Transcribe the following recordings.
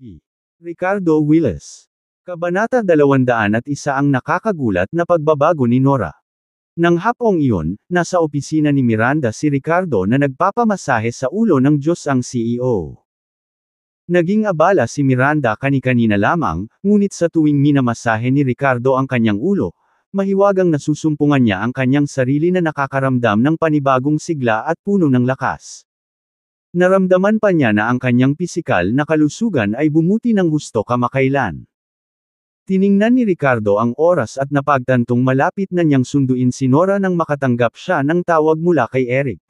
E. Ricardo Willis. Kabanata 201 ang nakakagulat na pagbabago ni Nora. Nang hapong iyon, nasa opisina ni Miranda si Ricardo na nagpapamasahe sa ulo ng Diyos ang CEO. Naging abala si Miranda kani-kanina lamang, ngunit sa tuwing minamasahe ni Ricardo ang kanyang ulo, mahiwagang nasusumpungan niya ang kanyang sarili na nakakaramdam ng panibagong sigla at puno ng lakas. Naramdaman pa niya na ang kanyang pisikal na kalusugan ay bumuti ng husto kamakailan. Tiningnan ni Ricardo ang oras at napagtantong malapit na niyang sunduin si Nora nang makatanggap siya ng tawag mula kay Eric.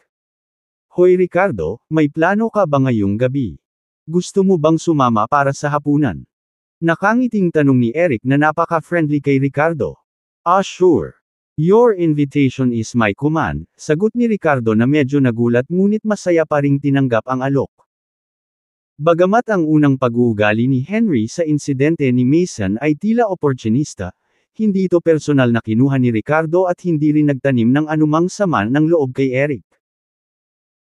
Hoy Ricardo, may plano ka ba ngayong gabi? Gusto mo bang sumama para sa hapunan? Nakangiting tanong ni Eric na napaka-friendly kay Ricardo. Ah sure. Your invitation is my command, sagot ni Ricardo na medyo nagulat ngunit masaya pa ring tinanggap ang alok. Bagamat ang unang pag-uugali ni Henry sa insidente ni Mason ay tila opportunista, hindi ito personal na kinuha ni Ricardo at hindi rin nagtanim ng anumang sama ng loob kay Eric.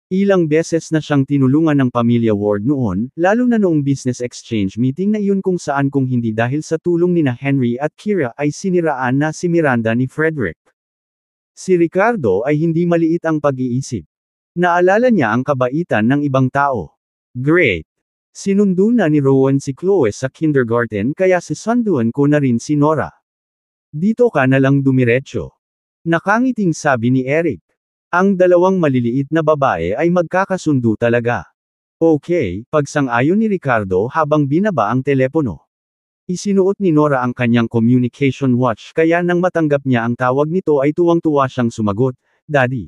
Ilang beses na siyang tinulungan ng pamilya Ward noon, lalo na noong business exchange meeting na iyon kung saan kung hindi dahil sa tulong ni na Henry at Kira ay siniraan na si Miranda ni Frederick. Si Ricardo ay hindi maliit ang pag-iisip. Naalala niya ang kabaitan ng ibang tao. Great! Sinundo na ni Rowan si Chloe sa kindergarten kaya sisunduan ko na rin si Nora. Dito ka na lang dumiretso. Nakangiting sabi ni Eric. Ang dalawang maliliit na babae ay magkakasundo talaga. Okay, pagsang-ayon ni Ricardo habang binaba ang telepono. Isinuot ni Nora ang kanyang communication watch kaya nang matanggap niya ang tawag nito ay tuwang-tuwa siyang sumagot, Daddy.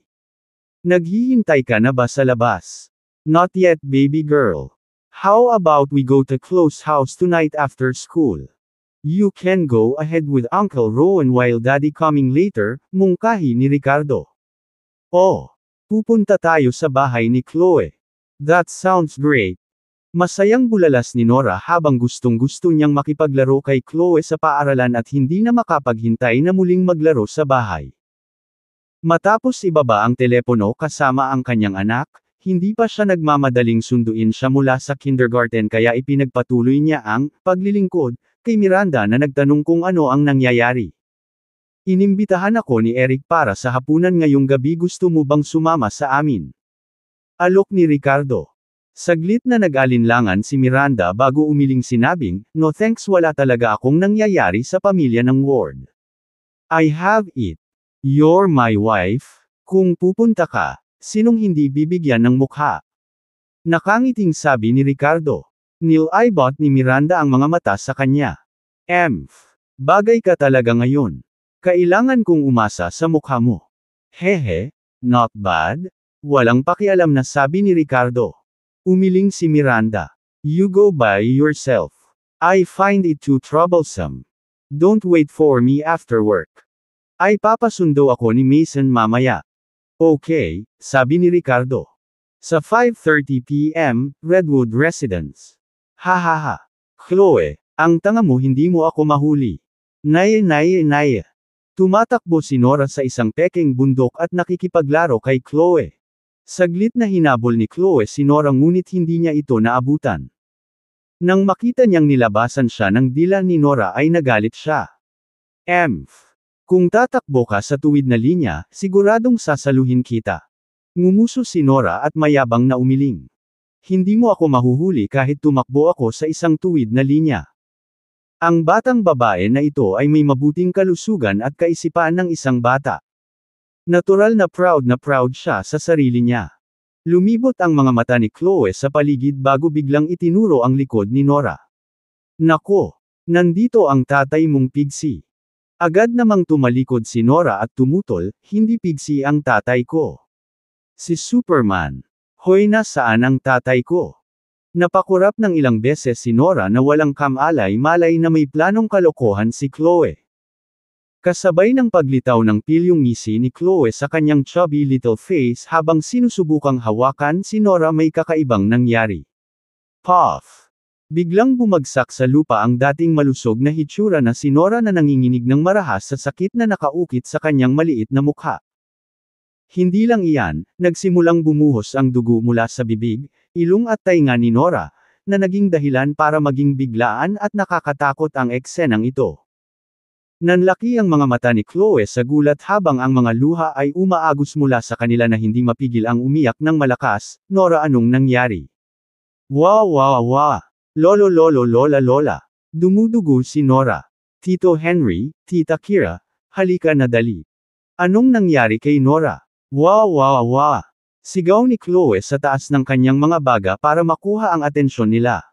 Naghihintay ka na ba sa labas? Not yet baby girl. How about we go to close house tonight after school? You can go ahead with Uncle Rowan while daddy coming later, mungkahi ni Ricardo. Oh, pupunta tayo sa bahay ni Chloe. That sounds great, Masayang bulalas ni Nora habang gustong-gusto niyang makipaglaro kay Chloe sa paaralan at hindi na makapaghintay na muling maglaro sa bahay. Matapos ibaba ang telepono kasama ang kanyang anak, hindi pa siya nagmamadaling sunduin siya mula sa kindergarten kaya ipinagpatuloy niya ang paglilingkod kay Miranda na nagtanong kung ano ang nangyayari. Inimbitahan ako ni Eric para sa hapunan ngayong gabi gusto mo bang sumama sa amin? Alok ni Ricardo. Saglit na nag-alinlangan si Miranda bago umiling sinabing, no thanks wala talaga akong nangyayari sa pamilya ng Ward. I have it. You're my wife. Kung pupunta ka, sinong hindi bibigyan ng mukha? Nakangiting sabi ni Ricardo. Neil bought ni Miranda ang mga mata sa kanya. Emph. Bagay ka talaga ngayon. Kailangan kong umasa sa mukha mo. Hehe, not bad? Walang pakialam na sabi ni Ricardo. Umiling si Miranda. You go by yourself. I find it too troublesome. Don't wait for me after work. Ay papasundo ako ni Mason mamaya. Okay, sabi ni Ricardo. Sa 5.30pm, Redwood Residence. Hahaha. Chloe, ang tanga mo hindi mo ako mahuli. Naye naye naye. Tumatakbo si Nora sa isang peking bundok at nakikipaglaro kay Chloe. Saglit na hinabol ni Chloe si Nora ngunit hindi niya ito naabutan. Nang makita niyang nilabasan siya ng dila ni Nora ay nagalit siya. Emph! Kung tatakbo ka sa tuwid na linya, siguradong sasaluhin kita. Ngumuso si Nora at mayabang na umiling. Hindi mo ako mahuhuli kahit tumakbo ako sa isang tuwid na linya. Ang batang babae na ito ay may mabuting kalusugan at kaisipan ng isang bata. Natural na proud na proud siya sa sarili niya. Lumibot ang mga mata ni Chloe sa paligid bago biglang itinuro ang likod ni Nora. Nako! Nandito ang tatay mong pigsi. Agad namang tumalikod si Nora at tumutol, hindi pigsi ang tatay ko. Si Superman. Hoy na saan ang tatay ko? Napakurap ng ilang beses si Nora na walang kamalay-malay na may planong kalokohan si Chloe. Kasabay ng paglitaw ng pilyong ngisi ni Chloe sa kanyang chubby little face habang sinusubukang hawakan si Nora may kakaibang nangyari. Puff! Biglang bumagsak sa lupa ang dating malusog na hitsura na si Nora na nanginginig ng marahas sa sakit na nakaukit sa kanyang maliit na mukha. Hindi lang iyan, nagsimulang bumuhos ang dugo mula sa bibig, ilong at tainga ni Nora, na naging dahilan para maging biglaan at nakakatakot ang eksenang ito. Nanlaki ang mga mata ni Chloe sa gulat habang ang mga luha ay umaagos mula sa kanila na hindi mapigil ang umiyak ng malakas, Nora anong nangyari? Wow wow wow! Lolo lolo lola lola! Dumudugo si Nora. Tito Henry, Tita Kira, halika na dali. Anong nangyari kay Nora? Wow wow wow! Sigaw ni Chloe sa taas ng kanyang mga baga para makuha ang atensyon nila.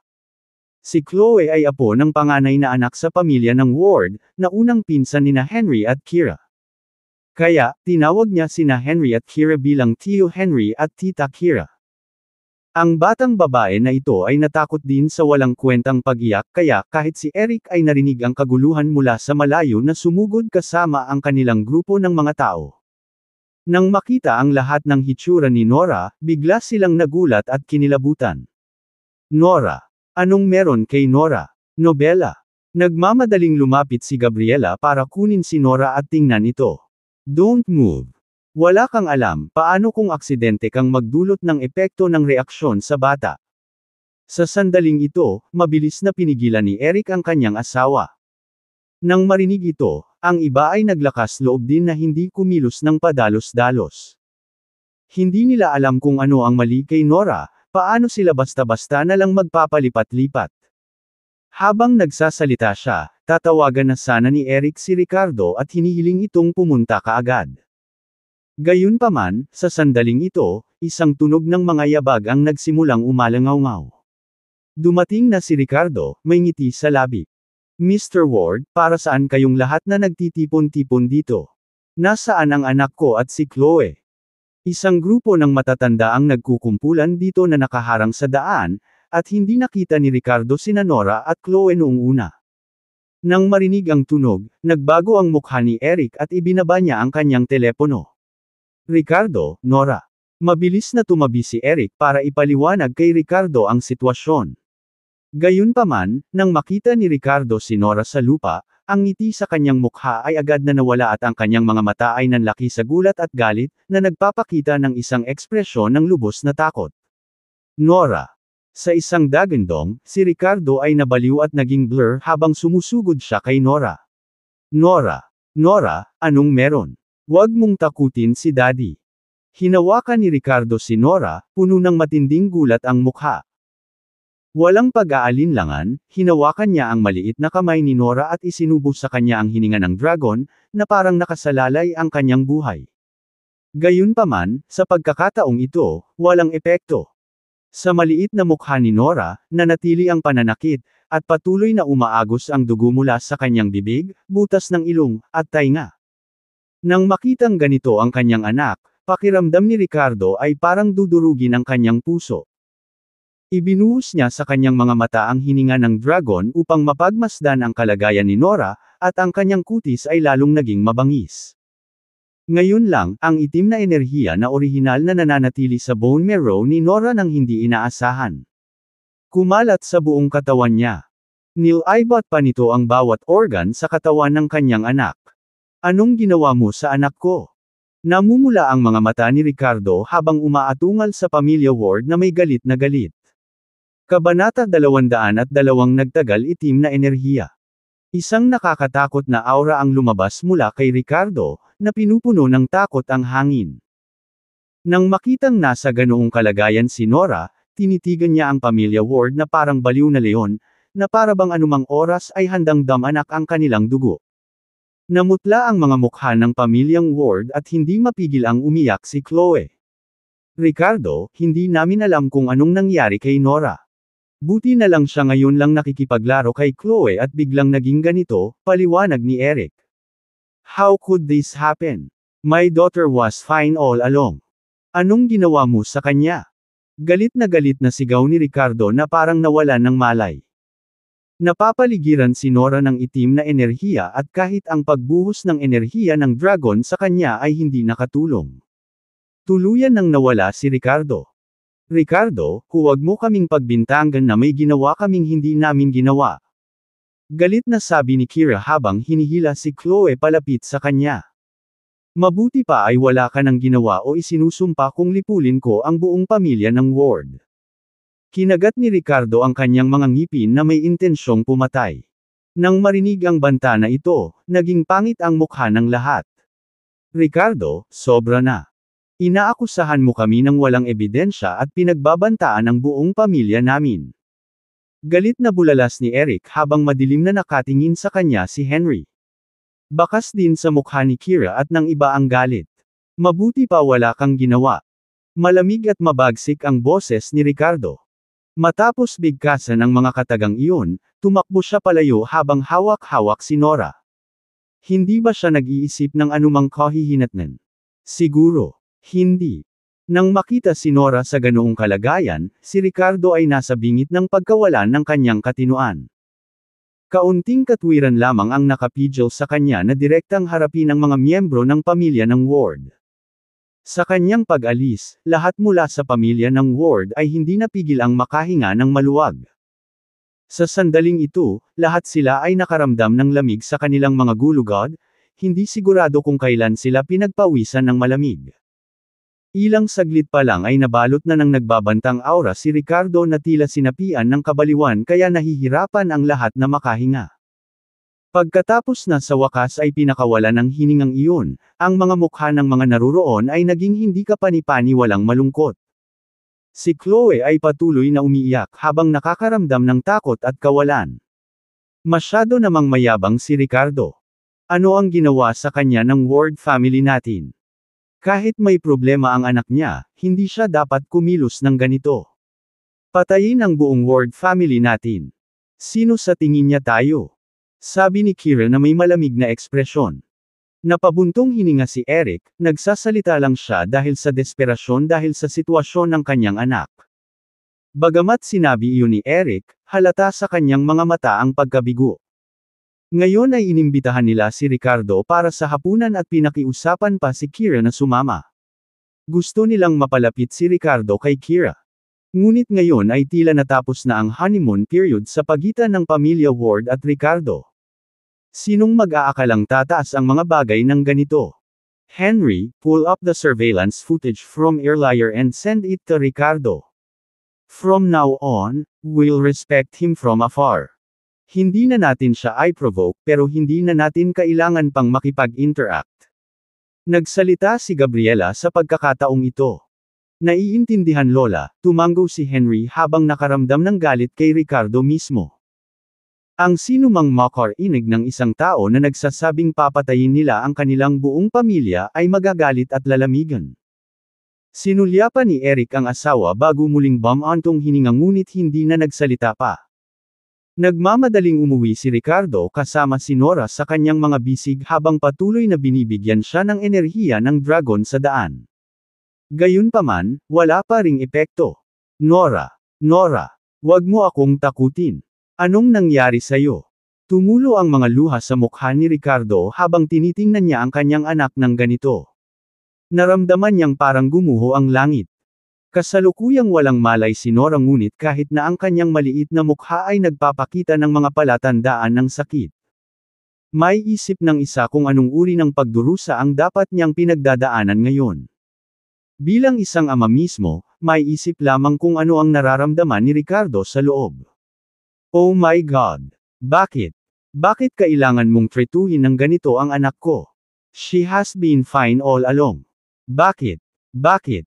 Si Chloe ay apo ng panganay na anak sa pamilya ng Ward, na unang pinsan nina Henry at Kira. Kaya, tinawag niya sina Henry at Kira bilang Tio Henry at Tita Kira. Ang batang babae na ito ay natakot din sa walang kwentang pagiyak kaya kahit si Eric ay narinig ang kaguluhan mula sa malayo na sumugod kasama ang kanilang grupo ng mga tao. Nang makita ang lahat ng hitsura ni Nora, bigla silang nagulat at kinilabutan. Nora Anong meron kay Nora? Nobela. Nagmamadaling lumapit si Gabriela para kunin si Nora at tingnan ito. Don't move. Wala kang alam paano kung aksidente kang magdulot ng epekto ng reaksyon sa bata. Sa sandaling ito, mabilis na pinigilan ni Eric ang kanyang asawa. Nang marinig ito, ang iba ay naglakas loob din na hindi kumilos ng padalos-dalos. Hindi nila alam kung ano ang mali kay Nora, Paano sila basta-basta na lang magpapalipat-lipat? Habang nagsasalita siya, tatawagan na sana ni Eric si Ricardo at hinihiling itong pumunta kaagad. Gayunpaman, sa sandaling ito, isang tunog ng mga yabag ang nagsimulang umalangaw-ngaw. Dumating na si Ricardo, may ngiti sa labi. Mr. Ward, para saan kayong lahat na nagtitipon-tipon dito? Nasaan ang anak ko at si Chloe? Isang grupo ng matatanda ang nagkukumpulan dito na nakaharang sa daan, at hindi nakita ni Ricardo sina Nora at Chloe noong una. Nang marinig ang tunog, nagbago ang mukha ni Eric at ibinaba niya ang kanyang telepono. Ricardo, Nora. Mabilis na tumabi si Eric para ipaliwanag kay Ricardo ang sitwasyon. Gayunpaman, nang makita ni Ricardo si Nora sa lupa, ang ngiti sa kanyang mukha ay agad na nawala at ang kanyang mga mata ay nanlaki sa gulat at galit, na nagpapakita ng isang ekspresyon ng lubos na takot. Nora. Sa isang dagandong, si Ricardo ay nabaliw at naging blur habang sumusugod siya kay Nora. Nora. Nora, anong meron? Huwag mong takutin si Daddy. Hinawakan ni Ricardo si Nora, puno ng matinding gulat ang mukha. Walang pag-aalinlangan, hinawakan niya ang maliit na kamay ni Nora at isinubo sa kanya ang hininga ng dragon, na parang nakasalalay ang kanyang buhay. Gayunpaman, sa pagkakataong ito, walang epekto. Sa maliit na mukha ni Nora, nanatili ang pananakit, at patuloy na umaagos ang dugo mula sa kanyang bibig, butas ng ilong, at tainga. Nang makitang ganito ang kanyang anak, pakiramdam ni Ricardo ay parang dudurugin ang kanyang puso. Ibinuhos niya sa kanyang mga mata ang hininga ng dragon upang mapagmasdan ang kalagayan ni Nora, at ang kanyang kutis ay lalong naging mabangis. Ngayon lang, ang itim na enerhiya na orihinal na nananatili sa bone marrow ni Nora nang hindi inaasahan. Kumalat sa buong katawan niya. Nilaibat pa nito ang bawat organ sa katawan ng kanyang anak. Anong ginawa mo sa anak ko? Namumula ang mga mata ni Ricardo habang umaatungal sa pamilya ward na may galit na galit. Kabanata 200 at dalawang nagtagal itim na enerhiya. Isang nakakatakot na aura ang lumabas mula kay Ricardo, na pinupuno ng takot ang hangin. Nang makitang nasa ganoong kalagayan si Nora, tinitigan niya ang pamilya Ward na parang baliw na leon, na parabang anumang oras ay handang damanak ang kanilang dugo. Namutla ang mga mukha ng pamilyang Ward at hindi mapigil ang umiyak si Chloe. Ricardo, hindi namin alam kung anong nangyari kay Nora. Buti na lang siya ngayon lang nakikipaglaro kay Chloe at biglang naging ganito, paliwanag ni Eric. How could this happen? My daughter was fine all along. Anong ginawa mo sa kanya? Galit na galit na sigaw ni Ricardo na parang nawala ng malay. Napapaligiran si Nora ng itim na enerhiya at kahit ang pagbuhos ng enerhiya ng dragon sa kanya ay hindi nakatulong. Tuluyan nang nawala si Ricardo. Ricardo, huwag mo kaming pagbintangan na may ginawa kaming hindi namin ginawa. Galit na sabi ni Kira habang hinihila si Chloe palapit sa kanya. Mabuti pa ay wala ka ng ginawa o isinusumpa kung lipulin ko ang buong pamilya ng ward. Kinagat ni Ricardo ang kanyang mga ngipin na may intensyong pumatay. Nang marinig ang banta na ito, naging pangit ang mukha ng lahat. Ricardo, sobra na. Inaakusahan mo kami ng walang ebidensya at pinagbabantaan ang buong pamilya namin. Galit na bulalas ni Eric habang madilim na nakatingin sa kanya si Henry. Bakas din sa mukha ni Kira at ng iba ang galit. Mabuti pa wala kang ginawa. Malamig at mabagsik ang boses ni Ricardo. Matapos bigkasan ang mga katagang iyon, tumakbo siya palayo habang hawak-hawak si Nora. Hindi ba siya nag-iisip ng anumang kahihinatnan? Siguro. Hindi. Nang makita si Nora sa ganoong kalagayan, si Ricardo ay nasa bingit ng pagkawalan ng kanyang katinuan. Kaunting katwiran lamang ang nakapigil sa kanya na direktang harapin ang mga miyembro ng pamilya ng ward. Sa kanyang pag-alis, lahat mula sa pamilya ng ward ay hindi napigil ang makahinga ng maluwag. Sa sandaling ito, lahat sila ay nakaramdam ng lamig sa kanilang mga gulugod, hindi sigurado kung kailan sila pinagpawisan ng malamig. Ilang saglit pa lang ay nabalot na ng nagbabantang aura si Ricardo na tila sinapian ng kabaliwan kaya nahihirapan ang lahat na makahinga. Pagkatapos na sa wakas ay pinakawala ng hiningang iyon, ang mga mukha ng mga naruroon ay naging hindi kapanipani walang malungkot. Si Chloe ay patuloy na umiiyak habang nakakaramdam ng takot at kawalan. Masyado namang mayabang si Ricardo. Ano ang ginawa sa kanya ng Ward family natin? Kahit may problema ang anak niya, hindi siya dapat kumilos ng ganito. Patayin ang buong Ward family natin. Sino sa tingin niya tayo? Sabi ni Kira na may malamig na ekspresyon. Napabuntong hininga si Eric, nagsasalita lang siya dahil sa desperasyon dahil sa sitwasyon ng kanyang anak. Bagamat sinabi iyon ni Eric, halata sa kanyang mga mata ang pagkabigo. Ngayon ay inimbitahan nila si Ricardo para sa hapunan at pinakiusapan pa si Kira na sumama. Gusto nilang mapalapit si Ricardo kay Kira. Ngunit ngayon ay tila natapos na ang honeymoon period sa pagitan ng pamilya Ward at Ricardo. Sinong mag-aakalang tataas ang mga bagay ng ganito? Henry, pull up the surveillance footage from earlier and send it to Ricardo. From now on, we'll respect him from afar. Hindi na natin siya i-provoke pero hindi na natin kailangan pang makipag-interact. Nagsalita si Gabriela sa pagkakataong ito. Naiintindihan Lola, tumanggo si Henry habang nakaramdam ng galit kay Ricardo mismo. Ang sinumang makar inig ng isang tao na nagsasabing papatayin nila ang kanilang buong pamilya ay magagalit at lalamigan. Sinulya pa ni Eric ang asawa bago muling bamantong hininga ngunit hindi na nagsalita pa. Nagmamadaling umuwi si Ricardo kasama si Nora sa kanyang mga bisig habang patuloy na binibigyan siya ng enerhiya ng dragon sa daan. Gayunpaman, wala pa ring epekto. Nora, Nora, Huwag mo akong takutin. Anong nangyari sa'yo? Tumulo ang mga luha sa mukha ni Ricardo habang tinitingnan niya ang kanyang anak ng ganito. Naramdaman niyang parang gumuho ang langit. Kasalukuyang walang malay si Nora ngunit kahit na ang kanyang maliit na mukha ay nagpapakita ng mga palatandaan ng sakit. May isip ng isa kung anong uri ng pagdurusa ang dapat niyang pinagdadaanan ngayon. Bilang isang ama mismo, may isip lamang kung ano ang nararamdaman ni Ricardo sa loob. Oh my God! Bakit? Bakit kailangan mong tretuhin ng ganito ang anak ko? She has been fine all along. Bakit? Bakit?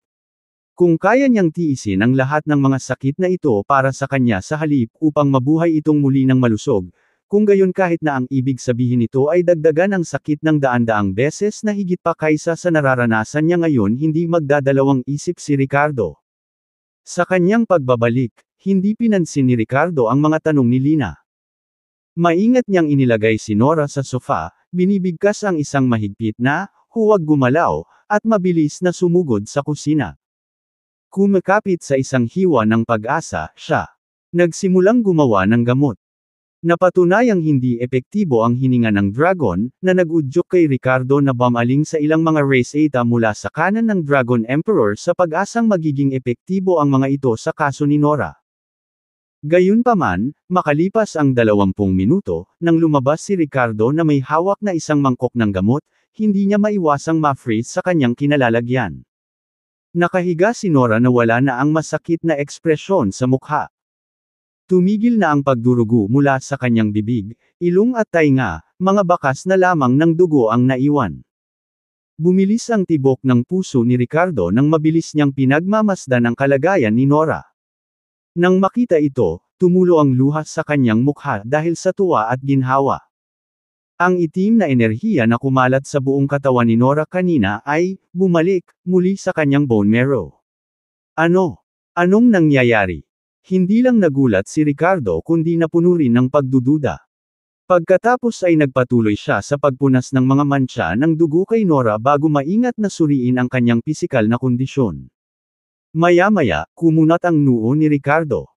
Kung kaya niyang tiisin ang lahat ng mga sakit na ito para sa kanya sa halip upang mabuhay itong muli ng malusog, kung gayon kahit na ang ibig sabihin nito ay dagdagan ang sakit ng daan-daang beses na higit pa kaysa sa nararanasan niya ngayon hindi magdadalawang isip si Ricardo. Sa kanyang pagbabalik, hindi pinansin ni Ricardo ang mga tanong ni Lina. Maingat niyang inilagay si Nora sa sofa, binibigkas ang isang mahigpit na, huwag gumalaw, at mabilis na sumugod sa kusina. Kumakapit sa isang hiwa ng pag-asa, siya. Nagsimulang gumawa ng gamot. Napatunayang hindi epektibo ang hininga ng dragon, na nag-udyok kay Ricardo na bamaling sa ilang mga race eta mula sa kanan ng Dragon Emperor sa pag-asang magiging epektibo ang mga ito sa kaso ni Nora. Gayunpaman, makalipas ang 20 minuto, nang lumabas si Ricardo na may hawak na isang mangkok ng gamot, hindi niya maiwasang ma-freeze sa kanyang kinalalagyan. Nakahiga si Nora na wala na ang masakit na ekspresyon sa mukha. Tumigil na ang pagdurugo mula sa kanyang bibig, ilong at tainga, mga bakas na lamang ng dugo ang naiwan. Bumilis ang tibok ng puso ni Ricardo nang mabilis niyang pinagmamasdan ang kalagayan ni Nora. Nang makita ito, tumulo ang luha sa kanyang mukha dahil sa tuwa at ginhawa. Ang itim na enerhiya na kumalat sa buong katawan ni Nora kanina ay, bumalik, muli sa kanyang bone marrow. Ano? Anong nangyayari? Hindi lang nagulat si Ricardo kundi napuno rin ng pagdududa. Pagkatapos ay nagpatuloy siya sa pagpunas ng mga mancha ng dugo kay Nora bago maingat na suriin ang kanyang pisikal na kondisyon. Maya-maya, kumunat ang noo ni Ricardo.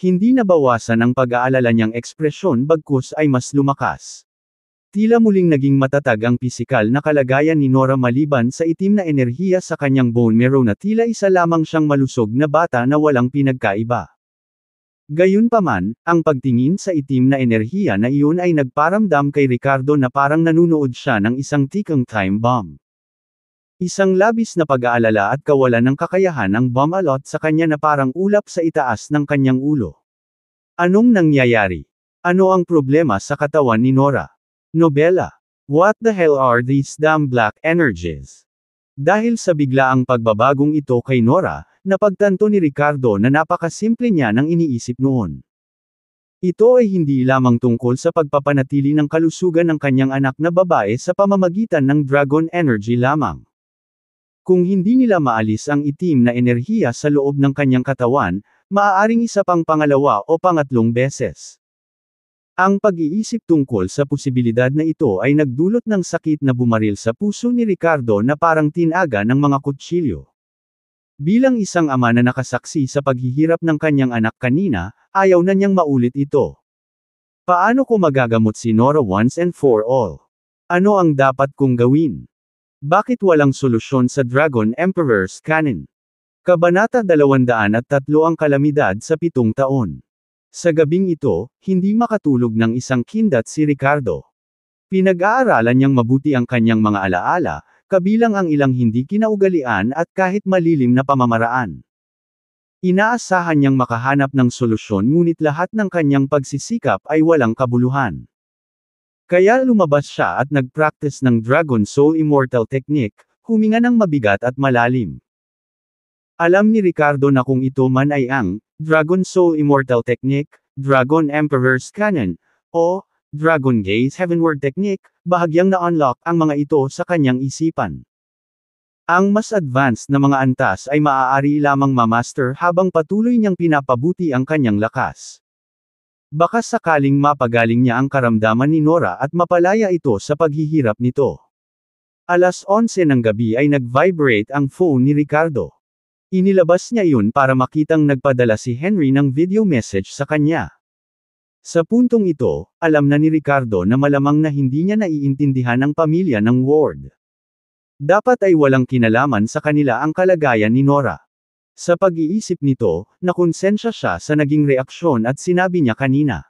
Hindi nabawasan ang pag-aalala niyang ekspresyon bagkus ay mas lumakas. Tila muling naging matatag ang pisikal na kalagayan ni Nora maliban sa itim na enerhiya sa kanyang bone marrow na tila isa lamang siyang malusog na bata na walang pinagkaiba. Gayunpaman, ang pagtingin sa itim na enerhiya na iyon ay nagparamdam kay Ricardo na parang nanunood siya ng isang tikang time bomb. Isang labis na pag-aalala at kawalan ng kakayahan ang bomb alot sa kanya na parang ulap sa itaas ng kanyang ulo. Anong nangyayari? Ano ang problema sa katawan ni Nora? Nobela. What the hell are these damn black energies? Dahil sa biglaang pagbabagong ito kay Nora, napagtanto ni Ricardo na napakasimple niya ng iniisip noon. Ito ay hindi lamang tungkol sa pagpapanatili ng kalusugan ng kanyang anak na babae sa pamamagitan ng dragon energy lamang. Kung hindi nila maalis ang itim na enerhiya sa loob ng kanyang katawan, maaaring isa pang pangalawa o pangatlong beses. Ang pag-iisip tungkol sa posibilidad na ito ay nagdulot ng sakit na bumaril sa puso ni Ricardo na parang tinaga ng mga kutsilyo. Bilang isang ama na nakasaksi sa paghihirap ng kanyang anak kanina, ayaw na niyang maulit ito. Paano ko magagamot si Nora once and for all? Ano ang dapat kong gawin? Bakit walang solusyon sa Dragon Emperor's Canon? Kabanata 203 ang kalamidad sa pitong taon. Sa gabing ito, hindi makatulog ng isang kindat si Ricardo. Pinag-aaralan niyang mabuti ang kanyang mga alaala, kabilang ang ilang hindi kinaugalian at kahit malilim na pamamaraan. Inaasahan niyang makahanap ng solusyon ngunit lahat ng kanyang pagsisikap ay walang kabuluhan. Kaya lumabas siya at nag-practice ng Dragon Soul Immortal Technique, huminga ng mabigat at malalim. Alam ni Ricardo na kung ito man ay ang Dragon Soul Immortal Technique, Dragon Emperor's Cannon, o Dragon Gaze Heavenward Technique, bahagyang na-unlock ang mga ito sa kanyang isipan. Ang mas advanced na mga antas ay maaari lamang ma-master habang patuloy niyang pinapabuti ang kanyang lakas. Baka sakaling mapagaling niya ang karamdaman ni Nora at mapalaya ito sa paghihirap nito. Alas 11 ng gabi ay nag-vibrate ang phone ni Ricardo. Inilabas niya iyon para makitang nagpadala si Henry ng video message sa kanya. Sa puntong ito, alam na ni Ricardo na malamang na hindi niya naiintindihan ang pamilya ng Ward. Dapat ay walang kinalaman sa kanila ang kalagayan ni Nora. Sa pag-iisip nito, nakonsensya siya sa naging reaksyon at sinabi niya kanina.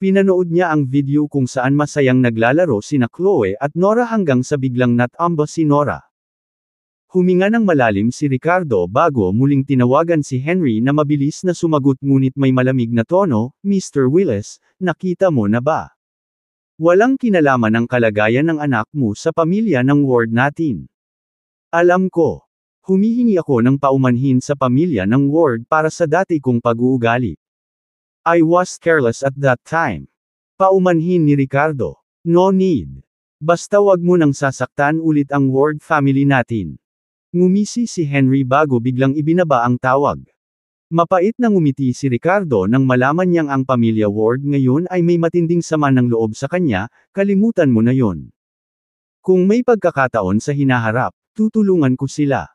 Pinanood niya ang video kung saan masayang naglalaro sina Chloe at Nora hanggang sa biglang natamba si Nora. Huminga ng malalim si Ricardo bago muling tinawagan si Henry na mabilis na sumagot ngunit may malamig na tono, Mr. Willis, nakita mo na ba? Walang kinalaman ang kalagayan ng anak mo sa pamilya ng ward natin. Alam ko. Humihingi ako ng paumanhin sa pamilya ng ward para sa dati kong pag-uugali. I was careless at that time. Paumanhin ni Ricardo. No need. Basta wag mo nang sasaktan ulit ang ward family natin. Ngumisi si Henry bago biglang ibinaba ang tawag. Mapait na ngumiti si Ricardo nang malaman niyang ang pamilya Ward ngayon ay may matinding sama ng loob sa kanya, kalimutan mo na yon. Kung may pagkakataon sa hinaharap, tutulungan ko sila.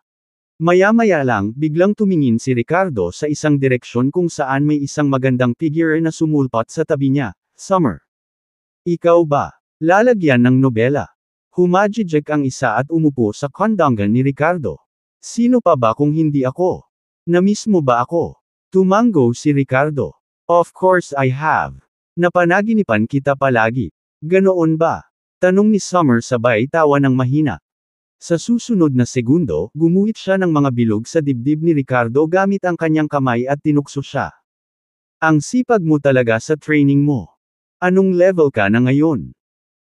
Maya-maya lang, biglang tumingin si Ricardo sa isang direksyon kung saan may isang magandang figure na sumulpot sa tabi niya, Summer. Ikaw ba? Lalagyan ng nobela. Humajijek ang isa at umupo sa kandangan ni Ricardo. Sino pa ba kung hindi ako? Namiss mo ba ako? Tumango si Ricardo. Of course I have. Napanaginipan kita palagi. Ganoon ba? Tanong ni Summer sabay tawa ng mahina. Sa susunod na segundo, gumuhit siya ng mga bilog sa dibdib ni Ricardo gamit ang kanyang kamay at tinukso siya. Ang sipag mo talaga sa training mo. Anong level ka na ngayon?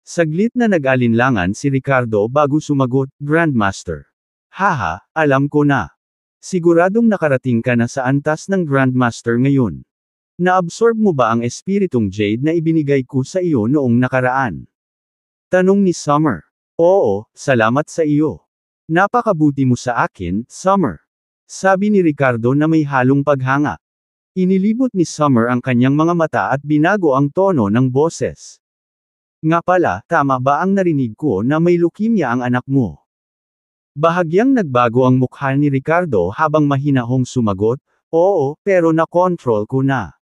Saglit na nag-alinlangan si Ricardo bago sumagot, Grandmaster. Haha, alam ko na. Siguradong nakarating ka na sa antas ng Grandmaster ngayon. Naabsorb mo ba ang espiritong jade na ibinigay ko sa iyo noong nakaraan? Tanong ni Summer. Oo, salamat sa iyo. Napakabuti mo sa akin, Summer. Sabi ni Ricardo na may halong paghanga. Inilibot ni Summer ang kanyang mga mata at binago ang tono ng boses. Nga pala, tama ba ang narinig ko na may leukemia ang anak mo? Bahagyang nagbago ang mukha ni Ricardo habang mahinahong sumagot, oo, pero na-control ko na.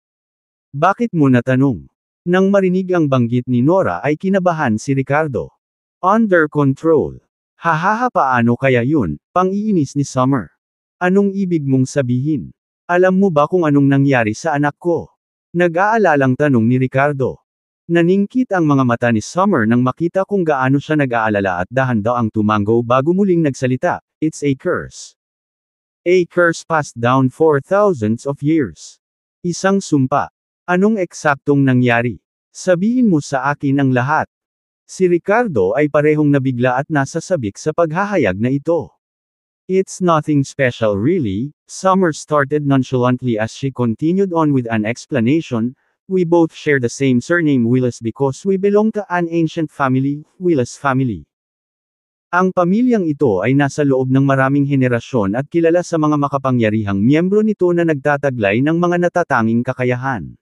Bakit mo natanong? Nang marinig ang banggit ni Nora ay kinabahan si Ricardo. Under control. Hahaha paano kaya yun, pang-iinis ni Summer. Anong ibig mong sabihin? Alam mo ba kung anong nangyari sa anak ko? Nag-aalalang tanong ni Ricardo. Naningkit ang mga mata ni Summer nang makita kung gaano siya nag-aalala at dahan daw ang tumango bago muling nagsalita, It's a curse. A curse passed down for thousands of years. Isang sumpa. Anong eksaktong nangyari? Sabihin mo sa akin ang lahat. Si Ricardo ay parehong nabigla at nasa sabik sa paghahayag na ito. It's nothing special really, Summer started nonchalantly as she continued on with an explanation, We both share the same surname Willis because we belong to an ancient family, Willis family. Ang pamilyang ito ay nasa loob ng maraming henerasyon at kilala sa mga makapangyarihang miyembro nito na nagtataglay ng mga natatanging kakayahan.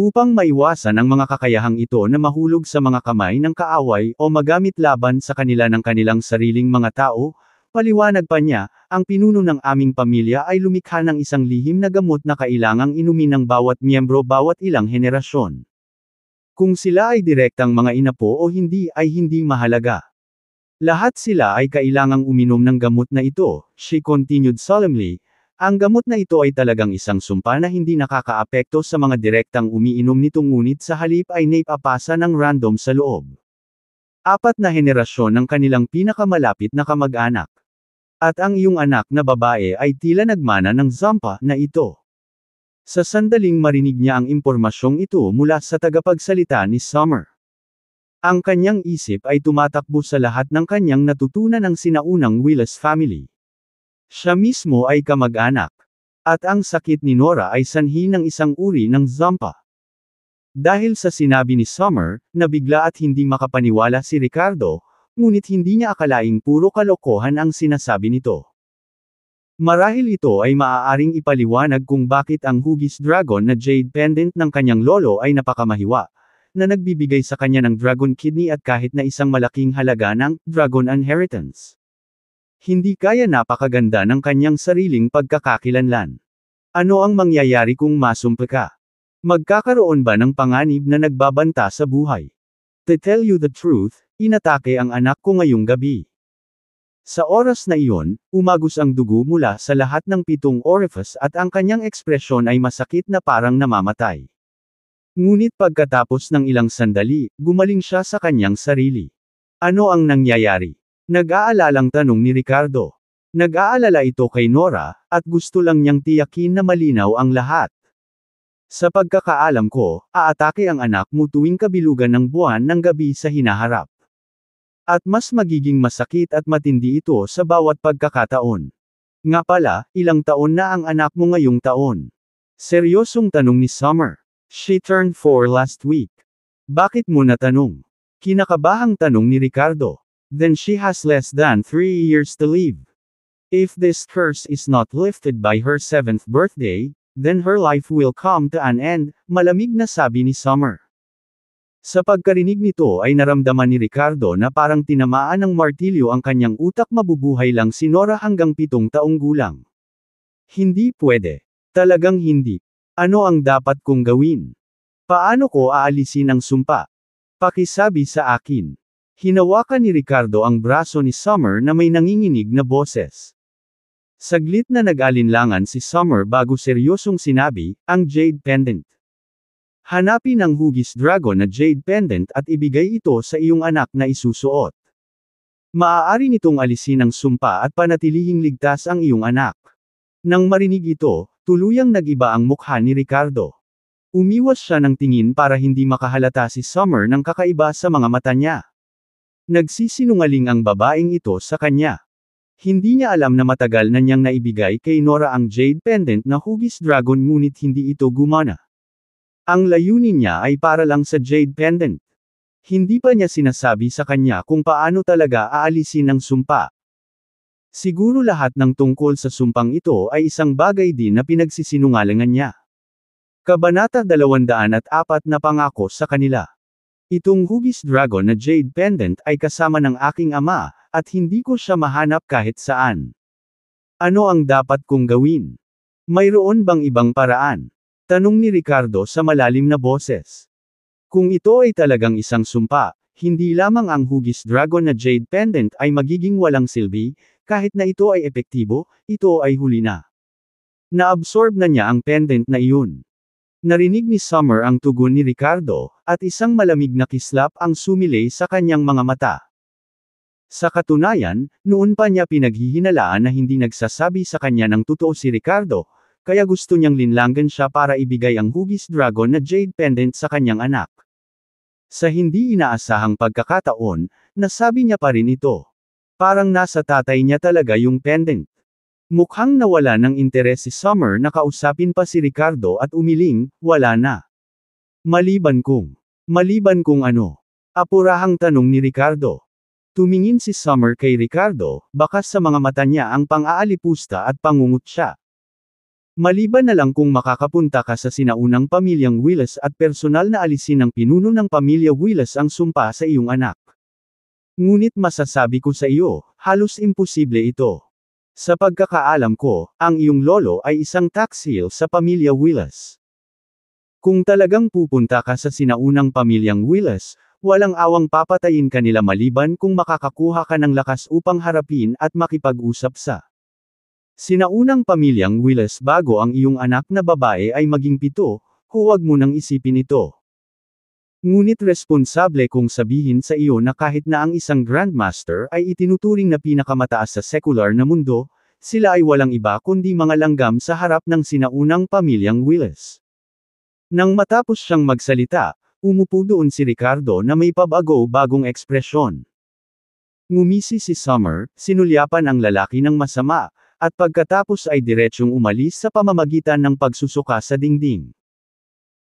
Upang maiwasan ang mga kakayahang ito na mahulog sa mga kamay ng kaaway o magamit laban sa kanila ng kanilang sariling mga tao, paliwanag pa niya, ang pinuno ng aming pamilya ay lumikha ng isang lihim na gamot na kailangang inumin ng bawat miyembro bawat ilang henerasyon. Kung sila ay direktang mga inapo o hindi ay hindi mahalaga. Lahat sila ay kailangang uminom ng gamot na ito, she continued solemnly, ang gamot na ito ay talagang isang sumpa na hindi nakakaapekto sa mga direktang umiinom nito ngunit sa halip ay naipapasa ng random sa loob. Apat na henerasyon ng kanilang pinakamalapit na kamag-anak. At ang iyong anak na babae ay tila nagmana ng zampa na ito. Sa sandaling marinig niya ang impormasyong ito mula sa tagapagsalita ni Summer. Ang kanyang isip ay tumatakbo sa lahat ng kanyang natutunan ng sinaunang Willis family. Siya mismo ay kamag-anak. At ang sakit ni Nora ay sanhi ng isang uri ng zampa. Dahil sa sinabi ni Summer, nabigla at hindi makapaniwala si Ricardo, Ngunit hindi niya akalaing puro kalokohan ang sinasabi nito. Marahil ito ay maaaring ipaliwanag kung bakit ang hugis dragon na jade pendant ng kanyang lolo ay napakamahiwa, na nagbibigay sa kanya ng dragon kidney at kahit na isang malaking halaga ng dragon inheritance. Hindi kaya napakaganda ng kanyang sariling pagkakakilanlan. Ano ang mangyayari kung masumpa ka? Magkakaroon ba ng panganib na nagbabanta sa buhay? To tell you the truth, Inatake ang anak ko ngayong gabi. Sa oras na iyon, umagos ang dugo mula sa lahat ng pitong orifice at ang kanyang ekspresyon ay masakit na parang namamatay. Ngunit pagkatapos ng ilang sandali, gumaling siya sa kanyang sarili. Ano ang nangyayari? Nag-aalalang tanong ni Ricardo. Nag-aalala ito kay Nora, at gusto lang niyang tiyakin na malinaw ang lahat. Sa pagkakaalam ko, aatake ang anak mo tuwing kabilugan ng buwan ng gabi sa hinaharap. At mas magiging masakit at matindi ito sa bawat pagkakataon. Nga pala, ilang taon na ang anak mo ngayong taon? Seryosong tanong ni Summer. She turned 4 last week. Bakit mo natanong? Kinakabahang tanong ni Ricardo. Then she has less than 3 years to live. If this curse is not lifted by her 7th birthday, then her life will come to an end, malamig na sabi ni Summer. Sa pagkarinig nito ay naramdaman ni Ricardo na parang tinamaan ng martilyo ang kanyang utak mabubuhay lang si Nora hanggang pitong taong gulang. Hindi pwede. Talagang hindi. Ano ang dapat kong gawin? Paano ko aalisin ang sumpa? Pakisabi sa akin. Hinawakan ni Ricardo ang braso ni Summer na may nanginginig na boses. Saglit na nag-alinlangan si Summer bago seryosong sinabi, ang jade pendant. Hanapin ang hugis dragon na jade pendant at ibigay ito sa iyong anak na isusuot. Maaari nitong alisin ang sumpa at panatilihing ligtas ang iyong anak. Nang marinig ito, tuluyang nagiba ang mukha ni Ricardo. Umiwas siya ng tingin para hindi makahalata si Summer ng kakaiba sa mga mata niya. Nagsisinungaling ang babaeng ito sa kanya. Hindi niya alam na matagal na niyang naibigay kay Nora ang jade pendant na hugis dragon ngunit hindi ito gumana. Ang layunin niya ay para lang sa Jade Pendant. Hindi pa niya sinasabi sa kanya kung paano talaga aalisin ang sumpa. Siguro lahat ng tungkol sa sumpang ito ay isang bagay din na pinagsisinungalingan niya. Kabanata 204 na pangako sa kanila. Itong hugis dragon na Jade Pendant ay kasama ng aking ama, at hindi ko siya mahanap kahit saan. Ano ang dapat kong gawin? Mayroon bang ibang paraan? Tanong ni Ricardo sa malalim na boses. Kung ito ay talagang isang sumpa, hindi lamang ang hugis dragon na jade pendant ay magiging walang silbi, kahit na ito ay epektibo, ito ay huli na. Naabsorb na niya ang pendant na iyon. Narinig ni Summer ang tugon ni Ricardo, at isang malamig na kislap ang sumilay sa kanyang mga mata. Sa katunayan, noon pa niya pinaghihinalaan na hindi nagsasabi sa kanya ng totoo si Ricardo, kaya gusto niyang linlangan siya para ibigay ang hugis dragon na jade pendant sa kanyang anak. Sa hindi inaasahang pagkakataon, nasabi niya pa rin ito. Parang nasa tatay niya talaga yung pendant. Mukhang nawala ng interes si Summer na kausapin pa si Ricardo at umiling, wala na. Maliban kung, maliban kung ano, apurahang tanong ni Ricardo. Tumingin si Summer kay Ricardo, bakas sa mga mata niya ang pang-aalipusta at pangungutya. Maliban na lang kung makakapunta ka sa sinaunang pamilyang Willis at personal na alisin ng pinuno ng pamilya Willis ang sumpa sa iyong anak. Ngunit masasabi ko sa iyo, halos imposible ito. Sa pagkakaalam ko, ang iyong lolo ay isang tax heel sa pamilya Willis. Kung talagang pupunta ka sa sinaunang pamilyang Willis, walang awang papatayin kanila maliban kung makakakuha ka ng lakas upang harapin at makipag-usap sa Sinaunang pamilyang Willis bago ang iyong anak na babae ay maging pito, huwag mo nang isipin ito. Ngunit responsable kong sabihin sa iyo na kahit na ang isang grandmaster ay itinuturing na pinakamataas sa sekular na mundo, sila ay walang iba kundi mga langgam sa harap ng sinaunang pamilyang Willis. Nang matapos siyang magsalita, umupo doon si Ricardo na may pabago bagong ekspresyon. Ngumisi si Summer, sinulyapan ang lalaki ng masama, at pagkatapos ay diretsyong umalis sa pamamagitan ng pagsusuka sa dingding.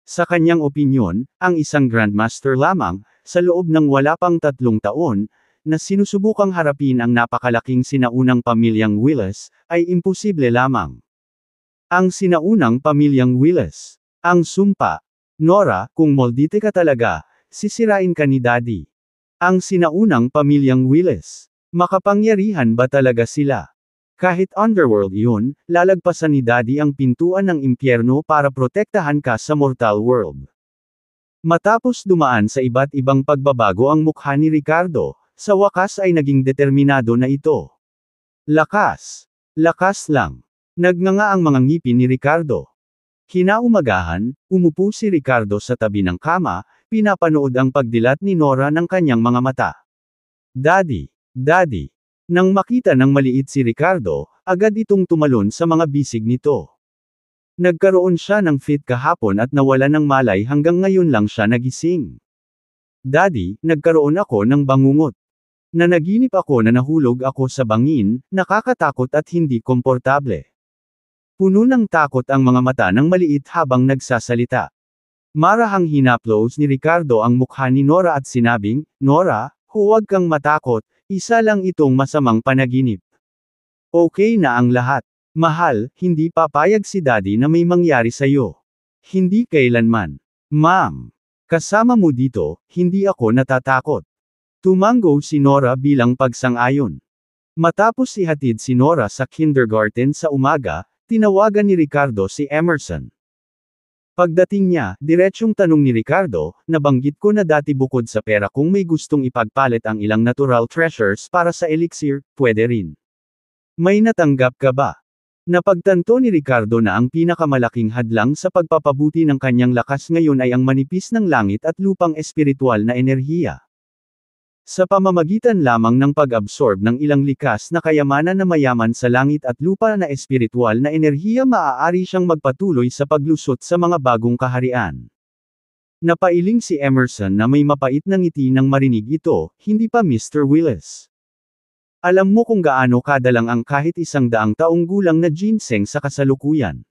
Sa kanyang opinyon, ang isang grandmaster lamang, sa loob ng wala pang tatlong taon, na sinusubukang harapin ang napakalaking sinaunang pamilyang Willis, ay imposible lamang. Ang sinaunang pamilyang Willis. Ang sumpa. Nora, kung moldite ka talaga, sisirain ka ni Daddy. Ang sinaunang pamilyang Willis. Makapangyarihan ba talaga sila? Kahit underworld yun, lalagpasan ni Daddy ang pintuan ng impyerno para protektahan ka sa mortal world. Matapos dumaan sa iba't ibang pagbabago ang mukha ni Ricardo, sa wakas ay naging determinado na ito. Lakas! Lakas lang! Nagnganga ang mga ngipin ni Ricardo. Kinaumagahan, umupo si Ricardo sa tabi ng kama, pinapanood ang pagdilat ni Nora ng kanyang mga mata. Daddy! Daddy! Nang makita ng maliit si Ricardo, agad itong tumalon sa mga bisig nito. Nagkaroon siya ng fit kahapon at nawala ng malay hanggang ngayon lang siya nagising. Daddy, nagkaroon ako ng bangungot. Nanaginip ako na nahulog ako sa bangin, nakakatakot at hindi komportable. Puno ng takot ang mga mata ng maliit habang nagsasalita. Marahang hinaplose ni Ricardo ang mukha ni Nora at sinabing, Nora, huwag kang matakot, isa lang itong masamang panaginip. Okay na ang lahat. Mahal, hindi papayag si daddy na may mangyari sa'yo. Hindi kailanman. Ma'am. Kasama mo dito, hindi ako natatakot. Tumango si Nora bilang pagsang-ayon. Matapos ihatid si Nora sa kindergarten sa umaga, tinawagan ni Ricardo si Emerson. Pagdating niya, diretsyong tanong ni Ricardo, nabanggit ko na dati bukod sa pera kung may gustong ipagpalit ang ilang natural treasures para sa elixir, pwede rin. May natanggap ka ba? Napagtanto ni Ricardo na ang pinakamalaking hadlang sa pagpapabuti ng kanyang lakas ngayon ay ang manipis ng langit at lupang espiritual na enerhiya. Sa pamamagitan lamang ng pag-absorb ng ilang likas na kayamanan na mayaman sa langit at lupa na espiritual na enerhiya maaari siyang magpatuloy sa paglusot sa mga bagong kaharian. Napailing si Emerson na may mapait na ng ngiti nang marinig ito, hindi pa Mr. Willis. Alam mo kung gaano kadalang ang kahit isang daang taong gulang na ginseng sa kasalukuyan.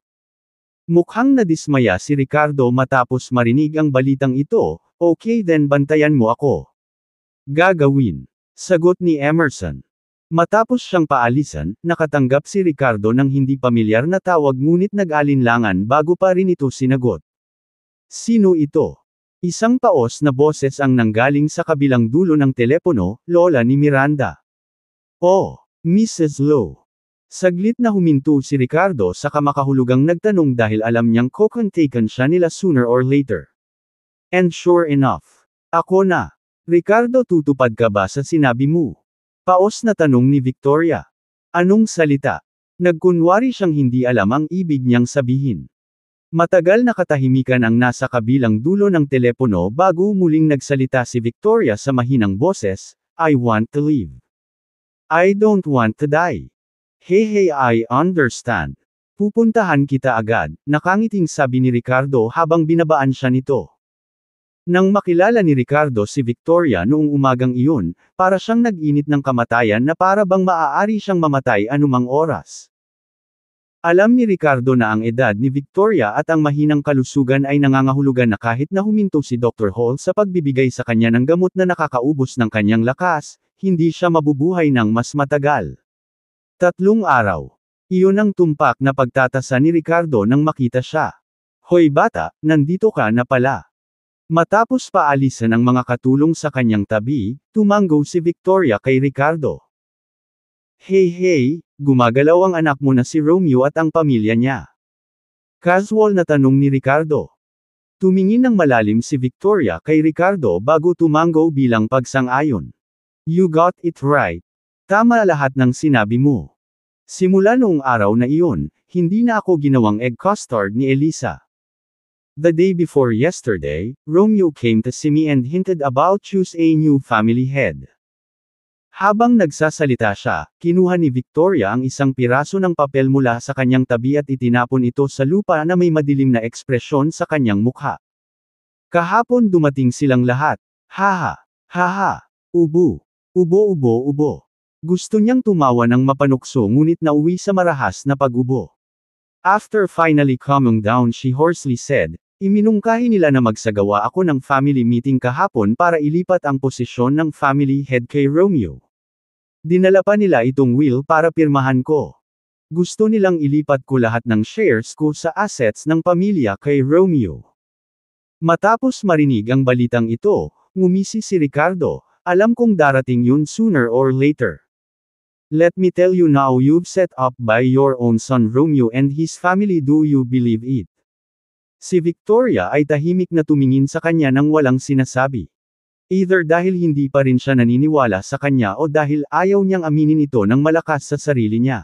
Mukhang nadismaya si Ricardo matapos marinig ang balitang ito, okay then bantayan mo ako. Gagawin. Sagot ni Emerson. Matapos siyang paalisan, nakatanggap si Ricardo ng hindi pamilyar na tawag ngunit nag-alinlangan bago pa rin ito sinagot. Sino ito? Isang paos na boses ang nanggaling sa kabilang dulo ng telepono, lola ni Miranda. Oh, Mrs. Lowe. Saglit na huminto si Ricardo sa kamakahulugang nagtanong dahil alam niyang kokon taken siya nila sooner or later. And sure enough, ako na. Ricardo tutupad ka ba sa sinabi mo? Paos na tanong ni Victoria. Anong salita? Nagkunwari siyang hindi alam ang ibig niyang sabihin. Matagal na katahimikan ang nasa kabilang dulo ng telepono bago muling nagsalita si Victoria sa mahinang boses, I want to live. I don't want to die. Hey hey I understand. Pupuntahan kita agad, nakangiting sabi ni Ricardo habang binabaan siya nito. Nang makilala ni Ricardo si Victoria noong umagang iyon, para siyang nag-init ng kamatayan na para bang maaari siyang mamatay anumang oras. Alam ni Ricardo na ang edad ni Victoria at ang mahinang kalusugan ay nangangahulugan na kahit na huminto si Dr. Hall sa pagbibigay sa kanya ng gamot na nakakaubos ng kanyang lakas, hindi siya mabubuhay ng mas matagal. Tatlong araw. Iyon ang tumpak na pagtatasa ni Ricardo nang makita siya. Hoy bata, nandito ka na pala. Matapos paalisan ang mga katulong sa kanyang tabi, tumanggo si Victoria kay Ricardo. Hey hey, gumagalaw ang anak mo na si Romeo at ang pamilya niya. Casual na tanong ni Ricardo. Tumingin ng malalim si Victoria kay Ricardo bago tumanggo bilang pagsang-ayon. You got it right. Tama lahat ng sinabi mo. Simula noong araw na iyon, hindi na ako ginawang egg custard ni Elisa. The day before yesterday, Romeo came to see me and hinted about choose a new family head. Habang nagsasalita siya, kinuha ni Victoria ang isang piraso ng papel mula sa kanyang tabi at itinapon ito sa lupa na may madilim na ekspresyon sa kanyang mukha. Kahapon dumating silang lahat. Haha! Haha! Ubo! Ubo-ubo-ubo! Gusto niyang tumawa ng mapanukso ngunit nauwi sa marahas na pag-ubo. After finally calming down she hoarsely said, Iminungkahi nila na magsagawa ako ng family meeting kahapon para ilipat ang posisyon ng family head kay Romeo. Dinala pa nila itong will para pirmahan ko. Gusto nilang ilipat ko lahat ng shares ko sa assets ng pamilya kay Romeo. Matapos marinig ang balitang ito, ngumisi si Ricardo, alam kong darating yun sooner or later. Let me tell you now you've set up by your own son Romeo and his family do you believe it? Si Victoria ay tahimik na tumingin sa kanya nang walang sinasabi. Either dahil hindi pa rin siya naniniwala sa kanya o dahil ayaw niyang aminin ito ng malakas sa sarili niya.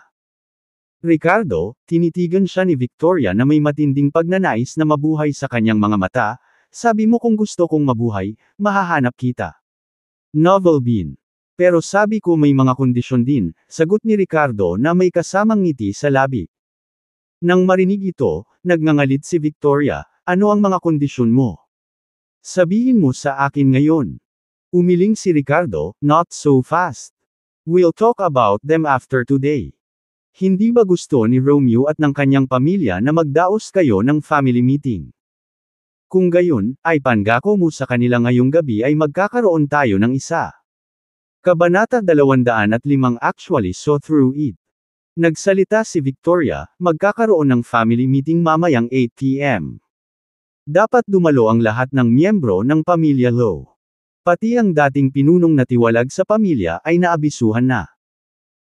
Ricardo, tinitigan siya ni Victoria na may matinding pagnanais na mabuhay sa kanyang mga mata, sabi mo kung gusto kong mabuhay, mahahanap kita. Novel Bean. Pero sabi ko may mga kondisyon din, sagot ni Ricardo na may kasamang ngiti sa labi. Nang marinig ito, Nagngangalit si Victoria, ano ang mga kondisyon mo? Sabihin mo sa akin ngayon. Umiling si Ricardo, not so fast. We'll talk about them after today. Hindi ba gusto ni Romeo at ng kanyang pamilya na magdaos kayo ng family meeting? Kung gayon, ay pangako mo sa kanila ngayong gabi ay magkakaroon tayo ng isa. Kabanata 205 actually so through it. Nagsalita si Victoria, magkakaroon ng family meeting mamayang 8pm. Dapat dumalo ang lahat ng miyembro ng pamilya Low. Pati ang dating pinunong natiwalag sa pamilya ay naabisuhan na.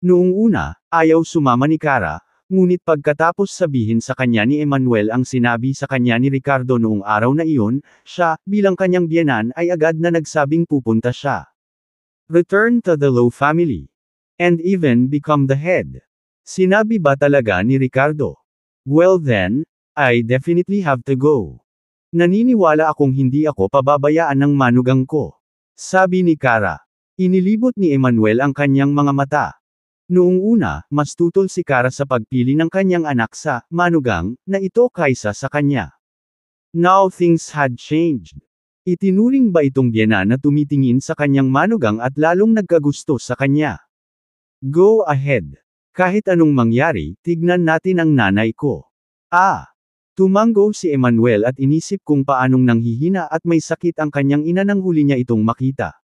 Noong una, ayaw sumama ni Cara, ngunit pagkatapos sabihin sa kanya ni Emmanuel ang sinabi sa kanya ni Ricardo noong araw na iyon, siya, bilang kanyang biyanan ay agad na nagsabing pupunta siya. Return to the Low family. And even become the head. Sinabi ba talaga ni Ricardo? Well then, I definitely have to go. Naniniwala akong hindi ako pababayaan ng manugang ko. Sabi ni Kara. Inilibot ni Emmanuel ang kanyang mga mata. Noong una, mas tutol si Kara sa pagpili ng kanyang anak sa manugang na ito kaysa sa kanya. Now things had changed. Itinuring ba itong biyana na tumitingin sa kanyang manugang at lalong nagkagusto sa kanya? Go ahead. Kahit anong mangyari, tignan natin ang nanay ko. Ah! Tumanggo si Emmanuel at inisip kung paanong nanghihina at may sakit ang kanyang ina nang huli niya itong makita.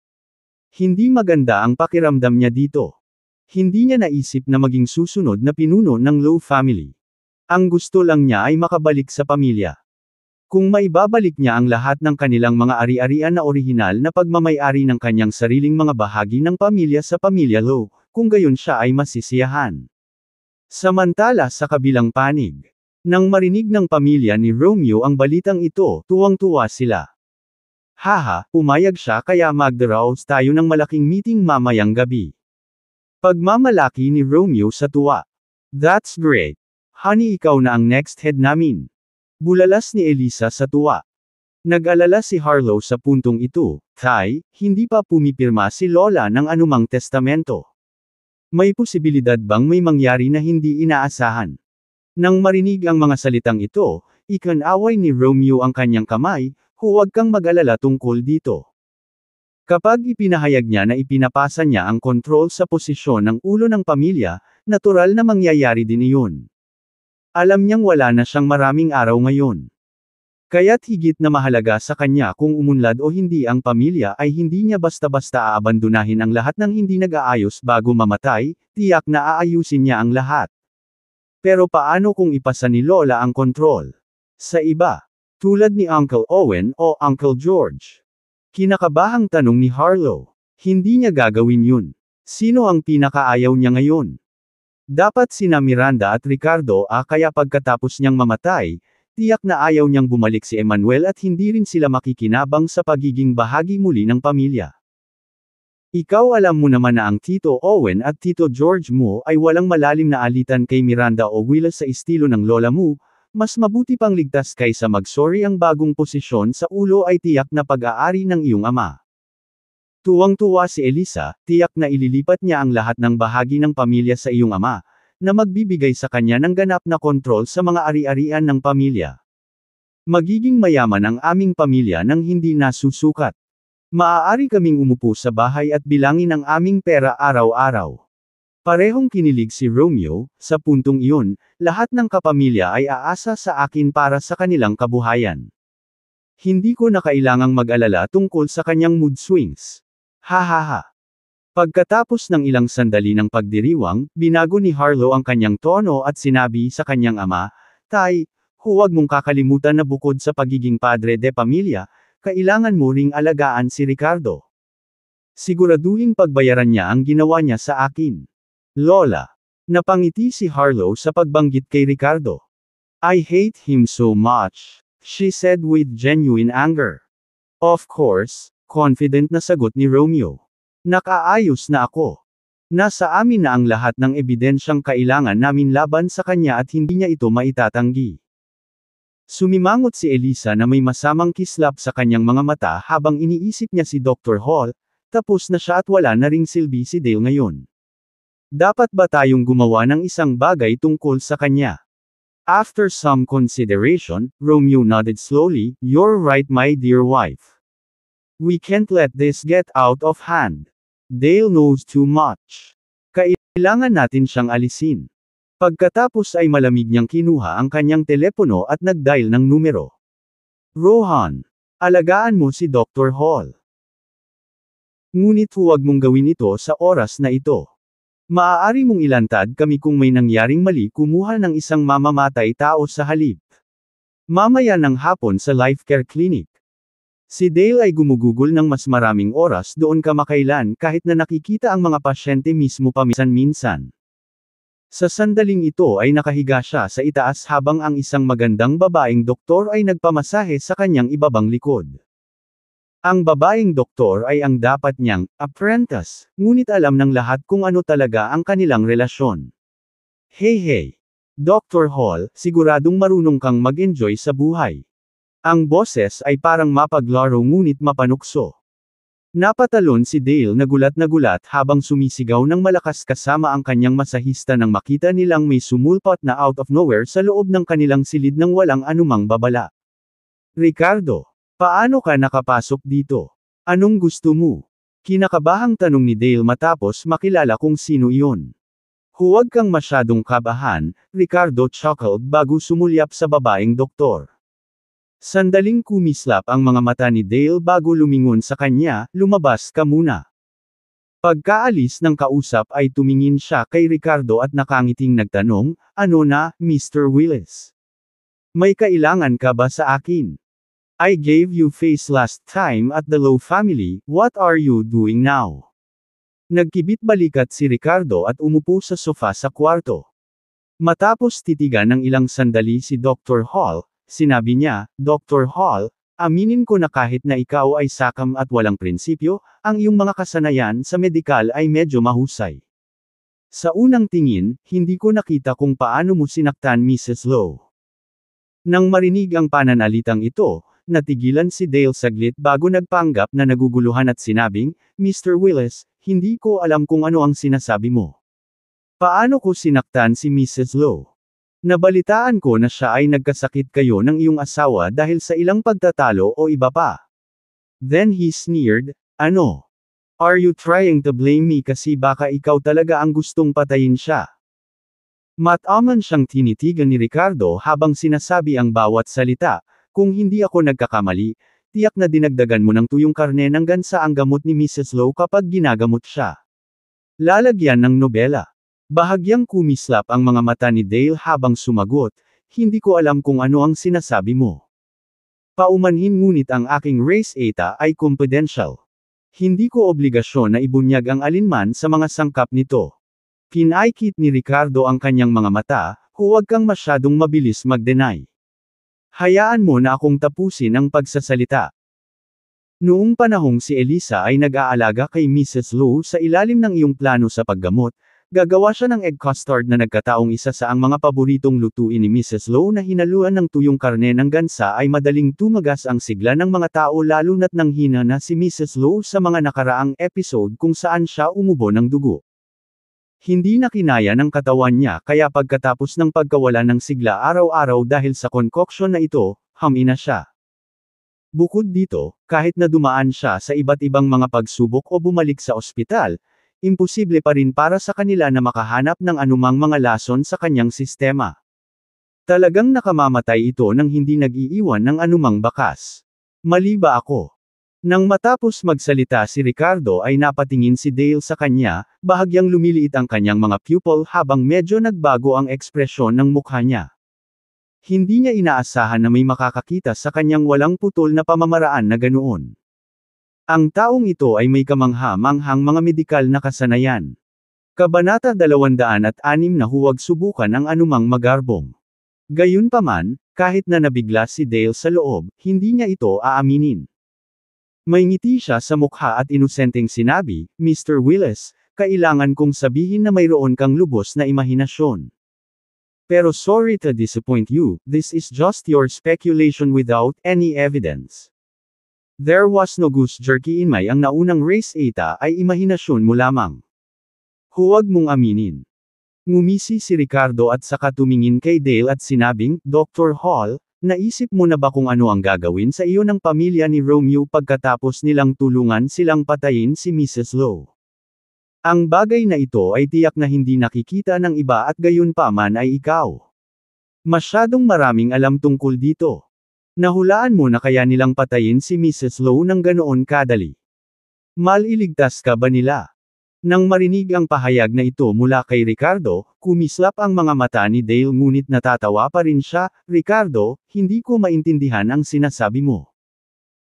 Hindi maganda ang pakiramdam niya dito. Hindi niya naisip na maging susunod na pinuno ng Low family. Ang gusto lang niya ay makabalik sa pamilya. Kung maibabalik niya ang lahat ng kanilang mga ari-arian na orihinal na pagmamayari ng kanyang sariling mga bahagi ng pamilya sa pamilya Low kung gayon siya ay masisiyahan. Samantala sa kabilang panig, nang marinig ng pamilya ni Romeo ang balitang ito, tuwang-tuwa sila. Haha, umayag siya kaya magdaraos tayo ng malaking meeting mamayang gabi. Pagmamalaki ni Romeo sa tuwa. That's great. Honey ikaw na ang next head namin. Bulalas ni Elisa sa tuwa. Nag-alala si Harlow sa puntong ito, Thay, hindi pa pumipirma si Lola ng anumang testamento. May posibilidad bang may mangyari na hindi inaasahan? Nang marinig ang mga salitang ito, ikanaway ni Romeo ang kanyang kamay, huwag kang mag-alala tungkol dito. Kapag ipinahayag niya na ipinapasa niya ang kontrol sa posisyon ng ulo ng pamilya, natural na mangyayari din iyon. Alam niyang wala na siyang maraming araw ngayon. Kaya't higit na mahalaga sa kanya kung umunlad o hindi ang pamilya ay hindi niya basta-basta aabandunahin ang lahat ng hindi nag-aayos bago mamatay, tiyak na aayusin niya ang lahat. Pero paano kung ipasa ni Lola ang kontrol? Sa iba, tulad ni Uncle Owen o Uncle George. Kinakabahang tanong ni Harlow. Hindi niya gagawin yun. Sino ang pinakaayaw niya ngayon? Dapat sina Miranda at Ricardo a ah kaya pagkatapos niyang mamatay, Tiyak na ayaw niyang bumalik si Emmanuel at hindi rin sila makikinabang sa pagiging bahagi muli ng pamilya. Ikaw alam mo naman na ang Tito Owen at Tito George mo ay walang malalim na alitan kay Miranda o Willa sa estilo ng lola mo, mas mabuti pang ligtas kaysa magsorry ang bagong posisyon sa ulo ay tiyak na pag-aari ng iyong ama. Tuwang-tuwa si Elisa, tiyak na ililipat niya ang lahat ng bahagi ng pamilya sa iyong ama, na magbibigay sa kanya ng ganap na kontrol sa mga ari-arian ng pamilya. Magiging mayaman ang aming pamilya nang hindi nasusukat. Maaari kaming umupo sa bahay at bilangin ang aming pera araw-araw. Parehong kinilig si Romeo, sa puntong iyon, lahat ng kapamilya ay aasa sa akin para sa kanilang kabuhayan. Hindi ko na kailangang mag-alala tungkol sa kanyang mood swings. Hahaha. Pagkatapos ng ilang sandali ng pagdiriwang, binago ni Harlow ang kanyang tono at sinabi sa kanyang ama, Tay, huwag mong kakalimutan na bukod sa pagiging padre de pamilya, kailangan mo ring alagaan si Ricardo. Siguraduhin pagbayaran niya ang ginawa niya sa akin. Lola. Napangiti si Harlow sa pagbanggit kay Ricardo. I hate him so much, she said with genuine anger. Of course, confident na sagot ni Romeo. Nakaayos na ako. Nasa amin na ang lahat ng ebidensyang kailangan namin laban sa kanya at hindi niya ito maitatanggi. Sumimangot si Elisa na may masamang kislap sa kanyang mga mata habang iniisip niya si Dr. Hall, tapos na siya at wala na ring silbi si Dale ngayon. Dapat ba tayong gumawa ng isang bagay tungkol sa kanya? After some consideration, Romeo nodded slowly, You're right my dear wife. We can't let this get out of hand. Dale knows too much. Kailangan natin siyang alisin. Pagkatapos ay malamig niyang kinuha ang kanyang telepono at nagdial ng numero. Rohan, alagaan mo si Dr. Hall. Ngunit huwag mong gawin ito sa oras na ito. Maaari mong ilantad kami kung may nangyaring mali kumuha ng isang mamamatay tao sa halip. Mamaya ng hapon sa Life Care Clinic. Si Dale ay gumugugol ng mas maraming oras doon kamakailan kahit na nakikita ang mga pasyente mismo paminsan-minsan. Sa sandaling ito ay nakahiga siya sa itaas habang ang isang magandang babaeng doktor ay nagpamasahe sa kanyang ibabang likod. Ang babaeng doktor ay ang dapat niyang apprentice, ngunit alam ng lahat kung ano talaga ang kanilang relasyon. Hey hey! Dr. Hall, siguradong marunong kang mag-enjoy sa buhay. Ang boses ay parang mapaglaro ngunit mapanukso. Napatalon si Dale na gulat na gulat habang sumisigaw ng malakas kasama ang kanyang masahista nang makita nilang may sumulpot na out of nowhere sa loob ng kanilang silid ng walang anumang babala. Ricardo, paano ka nakapasok dito? Anong gusto mo? Kinakabahang tanong ni Dale matapos makilala kung sino iyon. Huwag kang masyadong kabahan, Ricardo chuckled bago sumulyap sa babaeng doktor. Sandaling kumislap ang mga mata ni Dale bago lumingon sa kanya, lumabas ka muna. Pagkaalis ng kausap ay tumingin siya kay Ricardo at nakangiting nagtanong, ano na, Mr. Willis? May kailangan ka ba sa akin? I gave you face last time at the Low family, what are you doing now? Nagkibit balikat si Ricardo at umupo sa sofa sa kwarto. Matapos titigan ng ilang sandali si Dr. Hall, Sinabi niya, Dr. Hall, aminin ko na kahit na ikaw ay sakam at walang prinsipyo, ang iyong mga kasanayan sa medikal ay medyo mahusay. Sa unang tingin, hindi ko nakita kung paano mo sinaktan Mrs. Lowe. Nang marinig ang pananalitang ito, natigilan si Dale saglit bago nagpanggap na naguguluhan at sinabing, Mr. Willis, hindi ko alam kung ano ang sinasabi mo. Paano ko sinaktan si Mrs. Lowe? Nabalitaan ko na siya ay nagkasakit kayo ng iyong asawa dahil sa ilang pagtatalo o iba pa. Then he sneered, ano? Are you trying to blame me kasi baka ikaw talaga ang gustong patayin siya? Mataman siyang tinitigan ni Ricardo habang sinasabi ang bawat salita, kung hindi ako nagkakamali, tiyak na dinagdagan mo ng tuyong karne ng gansa ang gamot ni Mrs. Low kapag ginagamot siya. Lalagyan ng nobela. Bahagyang kumislap ang mga mata ni Dale habang sumagot, hindi ko alam kung ano ang sinasabi mo. Paumanhin ngunit ang aking race eta ay confidential. Hindi ko obligasyon na ibunyag ang alinman sa mga sangkap nito. Kinaikit ni Ricardo ang kanyang mga mata, huwag kang masyadong mabilis mag-deny. Hayaan mo na akong tapusin ang pagsasalita. Noong panahong si Elisa ay nag-aalaga kay Mrs. Lou sa ilalim ng iyong plano sa paggamot, Gagawa siya ng egg custard na nagkataong isa sa ang mga paboritong lutuin ni Mrs. Low na hinaluan ng tuyong karne ng gansa ay madaling tumagas ang sigla ng mga tao lalo na't nang hina na si Mrs. Low sa mga nakaraang episode kung saan siya umubo ng dugo. Hindi na kinaya ng katawan niya kaya pagkatapos ng pagkawala ng sigla araw-araw dahil sa concoction na ito, hamina siya. Bukod dito, kahit na dumaan siya sa iba't ibang mga pagsubok o bumalik sa ospital, imposible pa rin para sa kanila na makahanap ng anumang mga lason sa kanyang sistema. Talagang nakamamatay ito nang hindi nag-iiwan ng anumang bakas. Mali ba ako? Nang matapos magsalita si Ricardo ay napatingin si Dale sa kanya, bahagyang lumiliit ang kanyang mga pupil habang medyo nagbago ang ekspresyon ng mukha niya. Hindi niya inaasahan na may makakakita sa kanyang walang putol na pamamaraan na ganoon. Ang taong ito ay may kamangha-manghang mga medikal na kasanayan. Kabanata 206 na huwag subukan ang anumang magarbong. Gayunpaman, kahit na nabigla si Dale sa loob, hindi niya ito aaminin. May ngiti siya sa mukha at inusenteng sinabi, Mr. Willis, kailangan kong sabihin na mayroon kang lubos na imahinasyon. Pero sorry to disappoint you, this is just your speculation without any evidence. There was no goose jerky in my ang naunang race eta ay imahinasyon mo lamang. Huwag mong aminin. Ngumisi si Ricardo at saka tumingin kay Dale at sinabing, Dr. Hall, naisip mo na ba kung ano ang gagawin sa iyo ng pamilya ni Romeo pagkatapos nilang tulungan silang patayin si Mrs. Lowe? Ang bagay na ito ay tiyak na hindi nakikita ng iba at gayon pa man ay ikaw. Masyadong maraming alam tungkol dito. Nahulaan mo na kaya nilang patayin si Mrs. Low ng ganoon kadali. Maliligtas ka ba nila? Nang marinig ang pahayag na ito mula kay Ricardo, kumislap ang mga mata ni Dale ngunit natatawa pa rin siya, Ricardo, hindi ko maintindihan ang sinasabi mo.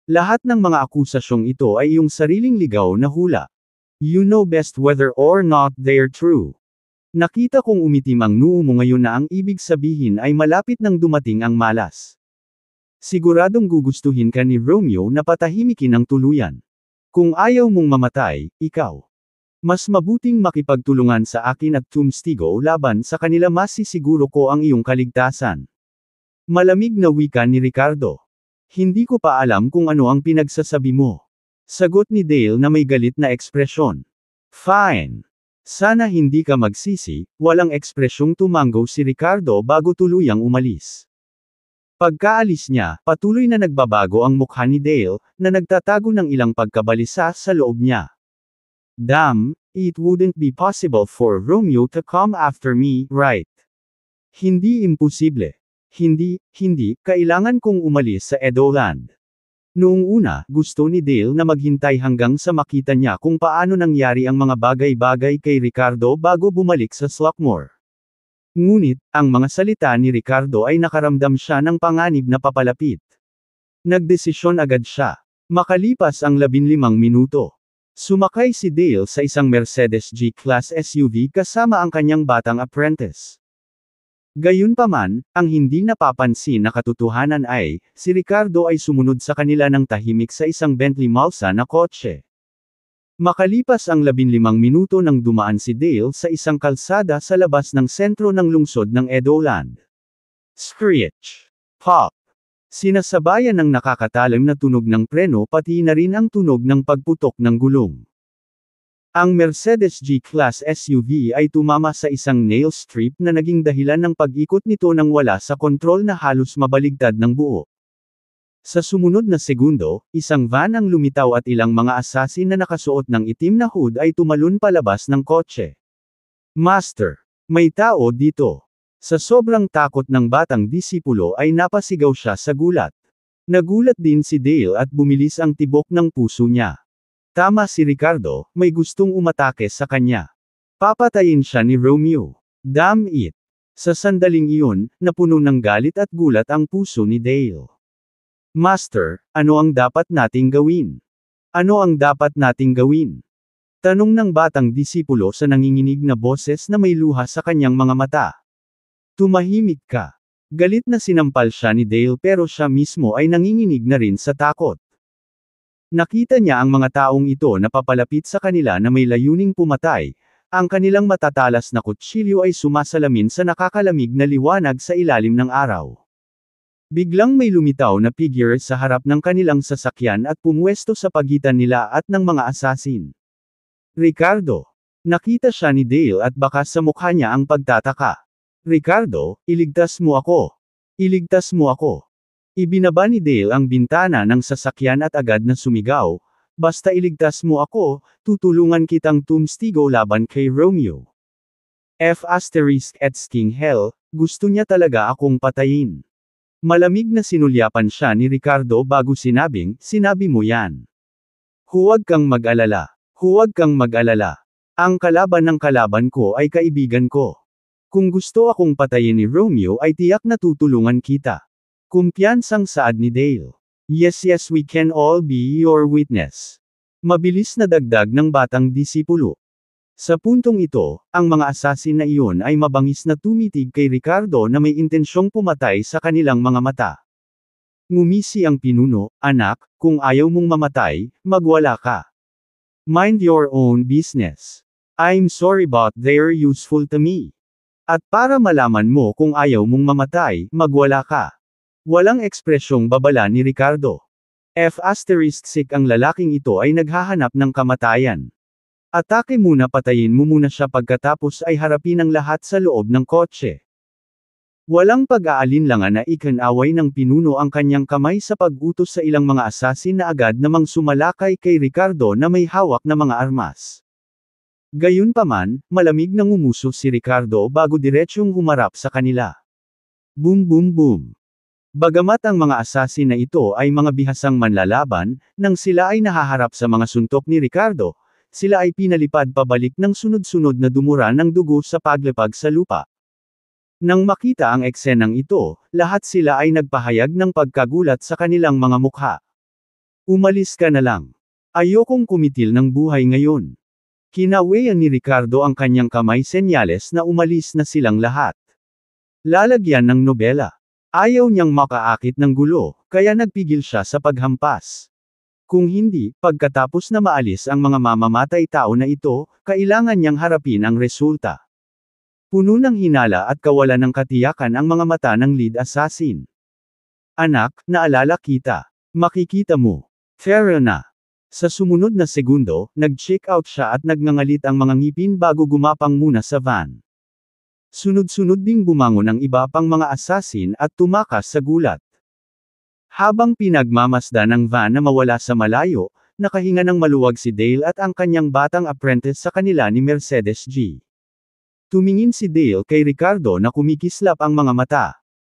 Lahat ng mga akusasyong ito ay iyong sariling ligaw na hula. You know best whether or not they're true. Nakita kong umitim ang noo mo ngayon na ang ibig sabihin ay malapit nang dumating ang malas. Siguradong gugustuhin ka ni Romeo na patahimikin ang tuluyan. Kung ayaw mong mamatay, ikaw. Mas mabuting makipagtulungan sa akin at tumstigo laban sa kanila masisiguro ko ang iyong kaligtasan. Malamig na wika ni Ricardo. Hindi ko pa alam kung ano ang pinagsasabi mo. Sagot ni Dale na may galit na ekspresyon. Fine. Sana hindi ka magsisi, walang ekspresyong tumanggaw si Ricardo bago tuluyang umalis. Pagkaalis niya, patuloy na nagbabago ang mukha ni Dale, na nagtatago ng ilang pagkabalisa sa loob niya. Damn, it wouldn't be possible for Romeo to come after me, right? Hindi imposible. Hindi, hindi, kailangan kong umalis sa Edoland. Noong una, gusto ni Dale na maghintay hanggang sa makita niya kung paano nangyari ang mga bagay-bagay kay Ricardo bago bumalik sa Slockmore. Ngunit, ang mga salita ni Ricardo ay nakaramdam siya ng panganib na papalapit. Nagdesisyon agad siya. Makalipas ang 15 minuto. Sumakay si Dale sa isang Mercedes G-Class SUV kasama ang kanyang batang apprentice. Gayunpaman, ang hindi napapansin na katotohanan ay, si Ricardo ay sumunod sa kanila ng tahimik sa isang Bentley Malsa na kotse. Makalipas ang 15 minuto nang dumaan si Dale sa isang kalsada sa labas ng sentro ng lungsod ng Edoland. Screech! Pop! Sinasabayan ng nakakatalim na tunog ng preno pati na rin ang tunog ng pagputok ng gulong. Ang Mercedes G-Class SUV ay tumama sa isang nail strip na naging dahilan ng pag-ikot nito nang wala sa kontrol na halos mabaligtad ng buo. Sa sumunod na segundo, isang van ang lumitaw at ilang mga asasin na nakasuot ng itim na hood ay tumalon palabas ng kotse. Master! May tao dito! Sa sobrang takot ng batang disipulo ay napasigaw siya sa gulat. Nagulat din si Dale at bumilis ang tibok ng puso niya. Tama si Ricardo, may gustong umatake sa kanya. Papatayin siya ni Romeo. Damn it! Sa sandaling iyon, napuno ng galit at gulat ang puso ni Dale. Master, ano ang dapat nating gawin? Ano ang dapat nating gawin? Tanong ng batang disipulo sa nanginginig na boses na may luha sa kanyang mga mata. Tumahimik ka. Galit na sinampal siya ni Dale pero siya mismo ay nanginginig na rin sa takot. Nakita niya ang mga taong ito na papalapit sa kanila na may layuning pumatay, ang kanilang matatalas na kutsilyo ay sumasalamin sa nakakalamig na liwanag sa ilalim ng araw. Biglang may lumitaw na figure sa harap ng kanilang sasakyan at pumwesto sa pagitan nila at ng mga asasin. Ricardo. Nakita siya ni Dale at baka sa mukha niya ang pagtataka. Ricardo, iligtas mo ako. Iligtas mo ako. Ibinaba ni Dale ang bintana ng sasakyan at agad na sumigaw, basta iligtas mo ako, tutulungan kitang tumstigo laban kay Romeo. F asterisk at King Hell, gusto niya talaga akong patayin. Malamig na sinulyapan siya ni Ricardo bago sinabing, sinabi mo yan. Huwag kang mag-alala. Huwag kang mag-alala. Ang kalaban ng kalaban ko ay kaibigan ko. Kung gusto akong patayin ni Romeo ay tiyak na tutulungan kita. Kumpiyansang saad ni Dale. Yes yes we can all be your witness. Mabilis na dagdag ng batang disipulo. Sa puntong ito, ang mga asasin na iyon ay mabangis na tumitig kay Ricardo na may intensyong pumatay sa kanilang mga mata. Ngumisi ang pinuno, anak, kung ayaw mong mamatay, magwala ka. Mind your own business. I'm sorry but they're useful to me. At para malaman mo kung ayaw mong mamatay, magwala ka. Walang ekspresyong babala ni Ricardo. F*** sick ang lalaking ito ay naghahanap ng kamatayan. Atake muna patayin mo muna siya pagkatapos ay harapin ang lahat sa loob ng kotse. Walang pag-aalinlangan na ikanaway ng pinuno ang kanyang kamay sa pag-utos sa ilang mga asasin na agad namang sumalakay kay Ricardo na may hawak na mga armas. Gayunpaman, malamig nang ngumuso si Ricardo bago diretsyong humarap sa kanila. Boom boom boom. Bagamat ang mga asasin na ito ay mga bihasang manlalaban, nang sila ay nahaharap sa mga suntok ni Ricardo, sila ay pinalipad pabalik ng sunod-sunod na dumura ng dugo sa paglipag sa lupa. Nang makita ang eksenang ito, lahat sila ay nagpahayag ng pagkagulat sa kanilang mga mukha. Umalis ka na lang. Ayokong kumitil ng buhay ngayon. Kinawayan ni Ricardo ang kanyang kamay senyales na umalis na silang lahat. Lalagyan ng nobela. Ayaw niyang makaakit ng gulo, kaya nagpigil siya sa paghampas. Kung hindi, pagkatapos na maalis ang mga mamamatay tao na ito, kailangan niyang harapin ang resulta. Puno ng hinala at kawalan ng katiyakan ang mga mata ng lead assassin. Anak, naalala kita. Makikita mo. Tara na. Sa sumunod na segundo, nag-check out siya at nagngangalit ang mga ngipin bago gumapang muna sa van. Sunod-sunod ding bumangon ang iba pang mga assassin at tumakas sa gulat. Habang pinagmamasdan ng van na mawala sa malayo, nakahinga ng maluwag si Dale at ang kanyang batang apprentice sa kanila ni Mercedes G. Tumingin si Dale kay Ricardo na kumikislap ang mga mata.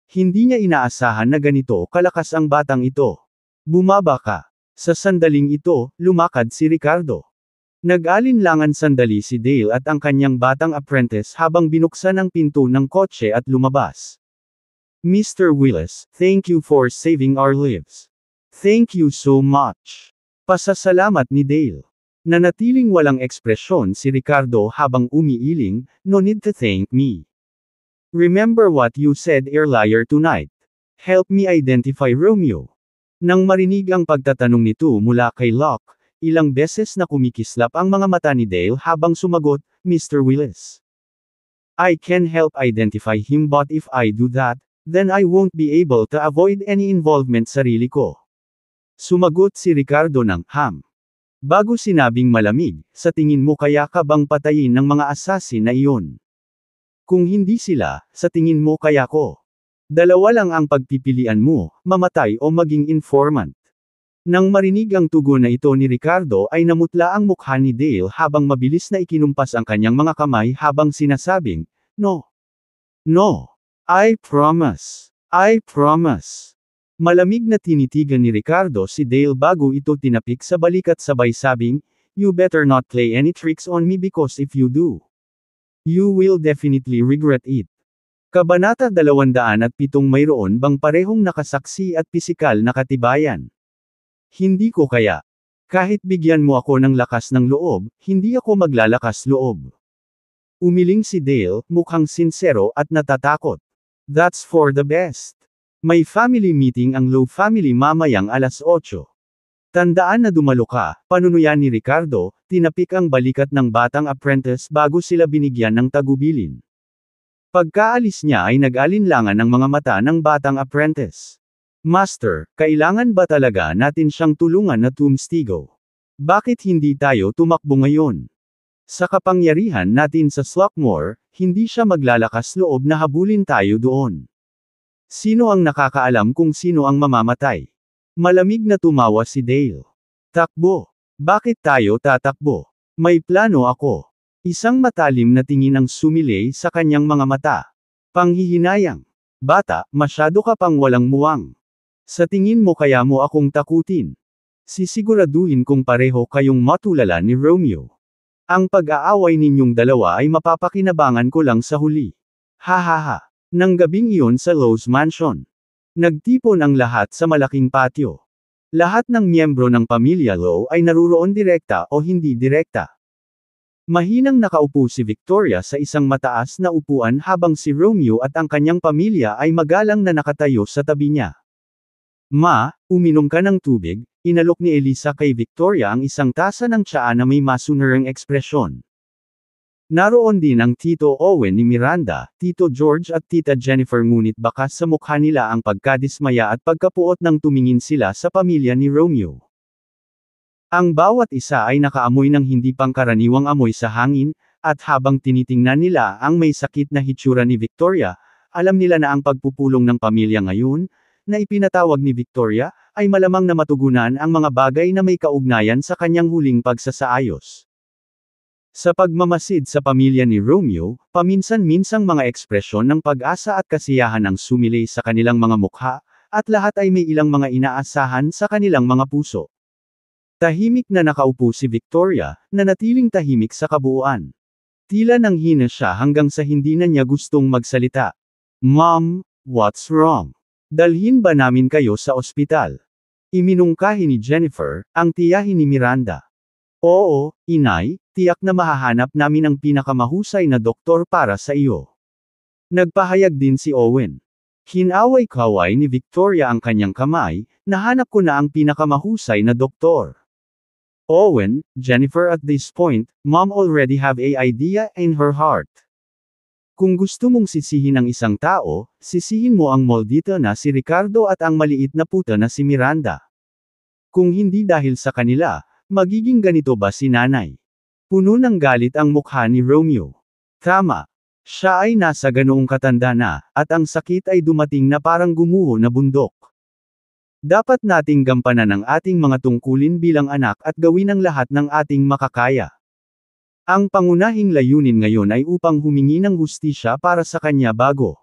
Hindi niya inaasahan na ganito kalakas ang batang ito. Bumaba ka. Sa sandaling ito, lumakad si Ricardo. Nag-alinlangan sandali si Dale at ang kanyang batang apprentice habang binuksan ang pinto ng kotse at lumabas. Mr. Willis, thank you for saving our lives. Thank you so much. Pasasalamat ni Dale. Nanatiling walang ekspresyon si Ricardo habang umiiling, no need to thank me. Remember what you said earlier tonight. Help me identify Romeo. Nang marinig ang pagtatanong nito mula kay Locke, ilang beses na kumikislap ang mga mata ni Dale habang sumagot, Mr. Willis. I can help identify him but if I do that, Then I won't be able to avoid any involvement sarili ko. Sumagot si Ricardo ng ham. Bago sinabing malamig, sa tingin mo kaya ka bang patayin ng mga asasin na iyon? Kung hindi sila, sa tingin mo kaya ko? Dalawa lang ang pagpipilian mo, mamatay o maging informant. Nang marinig ang tugon na ito ni Ricardo ay namutla ang mukha ni Dale habang mabilis na ikinumpas ang kanyang mga kamay habang sinasabing, No! No! I promise. I promise. Malamig na tinitigan ni Ricardo si Dale bago ito tinapik sa balik at sabay sabing, You better not play any tricks on me because if you do, you will definitely regret it. Kabanata 207 mayroon bang parehong nakasaksi at pisikal na katibayan? Hindi ko kaya. Kahit bigyan mo ako ng lakas ng loob, hindi ako maglalakas loob. Umiling si Dale, mukhang sinsero at natatakot. That's for the best. May family meeting ang Low family mamayang alas 8. Tandaan na dumalo ka, panunuyan ni Ricardo, tinapik ang balikat ng batang apprentice bago sila binigyan ng tagubilin. Pagkaalis niya ay nag-alinlangan ang mga mata ng batang apprentice. Master, kailangan ba talaga natin siyang tulungan na tumstigo? Bakit hindi tayo tumakbo ngayon? Sa kapangyarihan natin sa Slockmore, hindi siya maglalakas loob na habulin tayo doon. Sino ang nakakaalam kung sino ang mamamatay? Malamig na tumawa si Dale. Takbo. Bakit tayo tatakbo? May plano ako. Isang matalim na tingin ang sumilay sa kanyang mga mata. Panghihinayang. Bata, masyado ka pang walang muwang. Sa tingin mo kaya mo akong takutin. Sisiguraduhin kong pareho kayong matulala ni Romeo. Ang pag-aaway ninyong dalawa ay mapapakinabangan ko lang sa huli. Hahaha. Nang gabing iyon sa Lowe's Mansion. Nagtipon ang lahat sa malaking patio. Lahat ng miyembro ng pamilya Lowe ay naruroon direkta o hindi direkta. Mahinang nakaupo si Victoria sa isang mataas na upuan habang si Romeo at ang kanyang pamilya ay magalang na nakatayo sa tabi niya. Ma, uminom ka ng tubig, inalok ni Elisa kay Victoria ang isang tasa ng tsaa na may masunarang ekspresyon. Naroon din ang Tito Owen ni Miranda, Tito George at Tita Jennifer ngunit bakas sa mukha nila ang pagkadismaya at pagkapuot nang tumingin sila sa pamilya ni Romeo. Ang bawat isa ay nakaamoy ng hindi pangkaraniwang amoy sa hangin, at habang tinitingnan nila ang may sakit na hitsura ni Victoria, alam nila na ang pagpupulong ng pamilya ngayon, na ipinatawag ni Victoria, ay malamang na matugunan ang mga bagay na may kaugnayan sa kanyang huling pagsasaayos. Sa pagmamasid sa pamilya ni Romeo, paminsan-minsang mga ekspresyon ng pag-asa at kasiyahan ang sumilay sa kanilang mga mukha, at lahat ay may ilang mga inaasahan sa kanilang mga puso. Tahimik na nakaupo si Victoria, na natiling tahimik sa kabuuan. Tila nang hina siya hanggang sa hindi na niya gustong magsalita. Mom, what's wrong? Dalhin ba namin kayo sa ospital? Iminungkahi ni Jennifer, ang tiyahin ni Miranda. Oo, inay, tiyak na mahahanap namin ang pinakamahusay na doktor para sa iyo. Nagpahayag din si Owen. Hinaway-kaway ni Victoria ang kanyang kamay, nahanap ko na ang pinakamahusay na doktor. Owen, Jennifer at this point, mom already have a idea in her heart. Kung gusto mong sisihin ang isang tao, sisihin mo ang moldita na si Ricardo at ang maliit na puta na si Miranda. Kung hindi dahil sa kanila, magiging ganito ba si nanay? Puno ng galit ang mukha ni Romeo. Tama. Siya ay nasa ganoong katanda na, at ang sakit ay dumating na parang gumuho na bundok. Dapat nating gampanan ang ating mga tungkulin bilang anak at gawin ang lahat ng ating makakaya. Ang pangunahing layunin ngayon ay upang humingi ng hustisya para sa kanya bago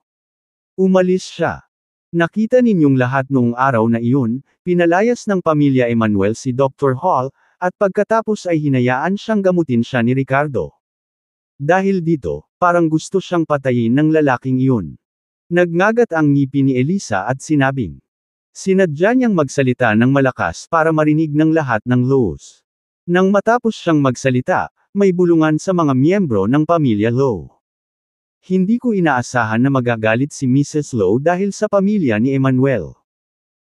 umalis siya. Nakita ninyong lahat noong araw na iyon, pinalayas ng pamilya Emmanuel si Dr. Hall, at pagkatapos ay hinayaan siyang gamutin siya ni Ricardo. Dahil dito, parang gusto siyang patayin ng lalaking iyon. Nagngagat ang ngipin ni Elisa at sinabing. Sinadya niyang magsalita ng malakas para marinig ng lahat ng Lowe's. Nang matapos siyang magsalita, may bulungan sa mga miyembro ng pamilya Low. Hindi ko inaasahan na magagalit si Mrs. Low dahil sa pamilya ni Emmanuel.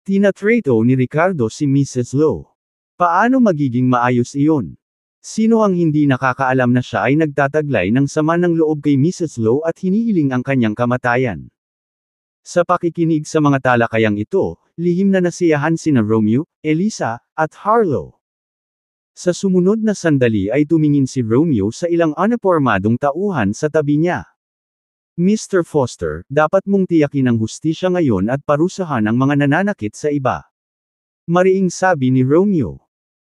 Tinatrato ni Ricardo si Mrs. Low. Paano magiging maayos iyon? Sino ang hindi nakakaalam na siya ay nagtataglay ng sama ng loob kay Mrs. Low at hinihiling ang kanyang kamatayan? Sa pakikinig sa mga talakayang ito, lihim na nasiyahan sina Romeo, Elisa, at Harlow. Sa sumunod na sandali ay tumingin si Romeo sa ilang anapormadong tauhan sa tabi niya. Mr. Foster, dapat mong tiyakin ang hustisya ngayon at parusahan ang mga nananakit sa iba. Mariing sabi ni Romeo.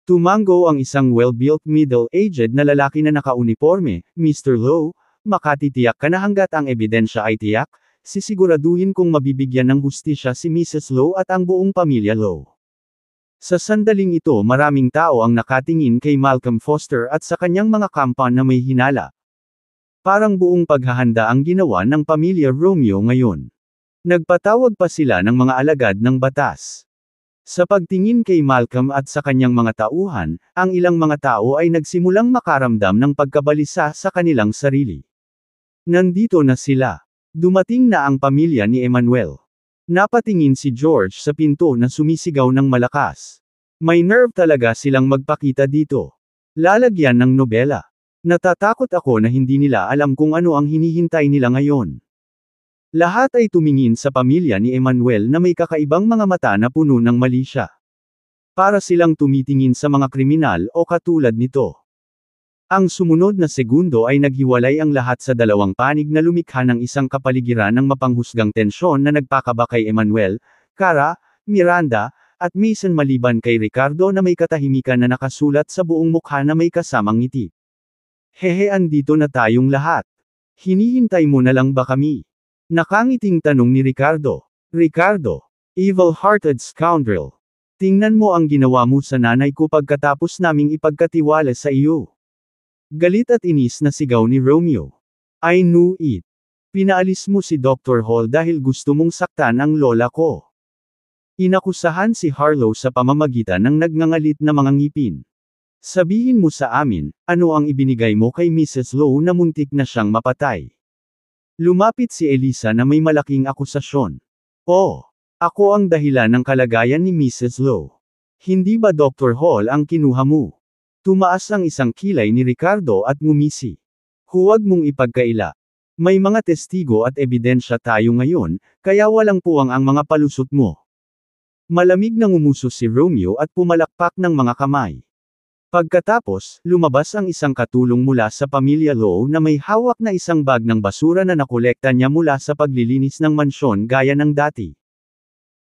Tumango ang isang well-built middle-aged na lalaki na nakauniforme, Mr. Lowe, makatitiyak ka na hanggat ang ebidensya ay tiyak, sisiguraduhin kong mabibigyan ng hustisya si Mrs. Lowe at ang buong pamilya Lowe. Sa sandaling ito maraming tao ang nakatingin kay Malcolm Foster at sa kanyang mga kampan na may hinala. Parang buong paghahanda ang ginawa ng pamilya Romeo ngayon. Nagpatawag pa sila ng mga alagad ng batas. Sa pagtingin kay Malcolm at sa kanyang mga tauhan, ang ilang mga tao ay nagsimulang makaramdam ng pagkabalisa sa kanilang sarili. Nandito na sila. Dumating na ang pamilya ni Emmanuel. Napatingin si George sa pinto na sumisigaw ng malakas. May nerve talaga silang magpakita dito. Lalagyan ng nobela. Natatakot ako na hindi nila alam kung ano ang hinihintay nila ngayon. Lahat ay tumingin sa pamilya ni Emmanuel na may kakaibang mga mata na puno ng malisya. Para silang tumitingin sa mga kriminal o katulad nito. Ang sumunod na segundo ay naghiwalay ang lahat sa dalawang panig na lumikha ng isang kapaligiran ng mapanghusgang tensyon na nagpakaba kay Emmanuel, Cara, Miranda, at Mason maliban kay Ricardo na may katahimikan na nakasulat sa buong mukha na may kasamang ngiti. Hehe andito na tayong lahat. Hinihintay mo na lang ba kami? Nakangiting tanong ni Ricardo. Ricardo, evil-hearted scoundrel. Tingnan mo ang ginawa mo sa nanay ko pagkatapos naming ipagkatiwala sa iyo. Galit at inis na sigaw ni Romeo. I knew it. Pinaalis mo si Dr. Hall dahil gusto mong saktan ang lola ko. Inakusahan si Harlow sa pamamagitan ng nagngangalit na mga ngipin. Sabihin mo sa amin, ano ang ibinigay mo kay Mrs. Lowe na muntik na siyang mapatay. Lumapit si Elisa na may malaking akusasyon. Oh, ako ang dahilan ng kalagayan ni Mrs. Lowe. Hindi ba Dr. Hall ang kinuha mo? Tumaas ang isang kilay ni Ricardo at ngumisi. Huwag mong ipagkaila. May mga testigo at ebidensya tayo ngayon, kaya walang puwang ang mga palusot mo. Malamig na ngumuso si Romeo at pumalakpak ng mga kamay. Pagkatapos, lumabas ang isang katulong mula sa pamilya Lowe na may hawak na isang bag ng basura na nakolekta niya mula sa paglilinis ng mansyon gaya ng dati.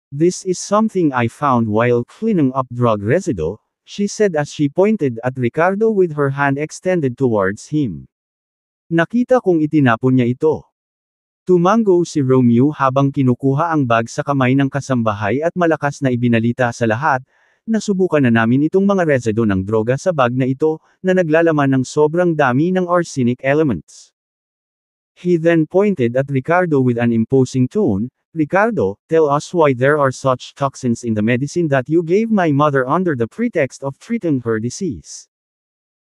This is something I found while cleaning up drug residue, she said as she pointed at Ricardo with her hand extended towards him. Nakita kong itinapon niya ito. Tumango si Romeo habang kinukuha ang bag sa kamay ng kasambahay at malakas na ibinalita sa lahat, nasubukan na namin itong mga residu ng droga sa bag na ito, na naglalaman ng sobrang dami ng arsenic elements. He then pointed at Ricardo with an imposing tone, Ricardo, tell us why there are such toxins in the medicine that you gave my mother under the pretext of treating her disease.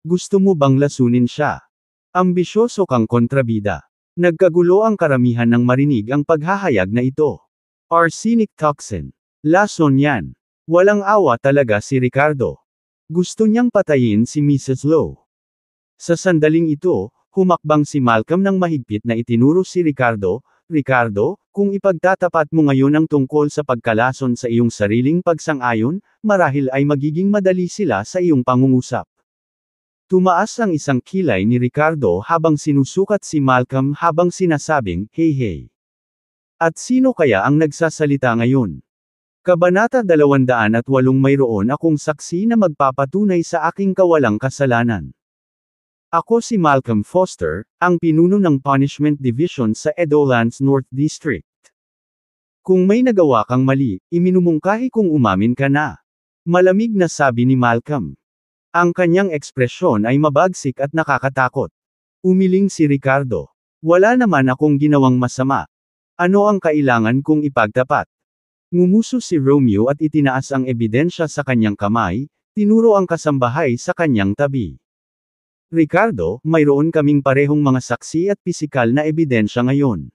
Gusto mo bang lasunin siya? Ambisyoso kang kontrabida. Nagkagulo ang karamihan ng marinig ang paghahayag na ito. Arsenic toxin. Lason yan. Walang awa talaga si Ricardo. Gusto niyang patayin si Mrs. Lowe. Sa sandaling ito, humakbang si Malcolm ng mahigpit na itinuro si Ricardo, Ricardo, kung ipagtatapat mo ngayon ang tungkol sa pagkalason sa iyong sariling pagsang-ayon, marahil ay magiging madali sila sa iyong pangungusap. Tumaas ang isang kilay ni Ricardo habang sinusukat si Malcolm habang sinasabing, hey hey. At sino kaya ang nagsasalita ngayon? Kabanata 208 mayroon akong saksi na magpapatunay sa aking kawalang kasalanan. Ako si Malcolm Foster, ang pinuno ng Punishment Division sa Edolands North District. Kung may nagawa kang mali, iminumungkahi kung umamin ka na. Malamig na sabi ni Malcolm. Ang kanyang ekspresyon ay mabagsik at nakakatakot. Umiling si Ricardo. Wala naman akong ginawang masama. Ano ang kailangan kong ipagtapat? Ngumuso si Romeo at itinaas ang ebidensya sa kanyang kamay, tinuro ang kasambahay sa kanyang tabi. Ricardo, mayroon kaming parehong mga saksi at pisikal na ebidensya ngayon.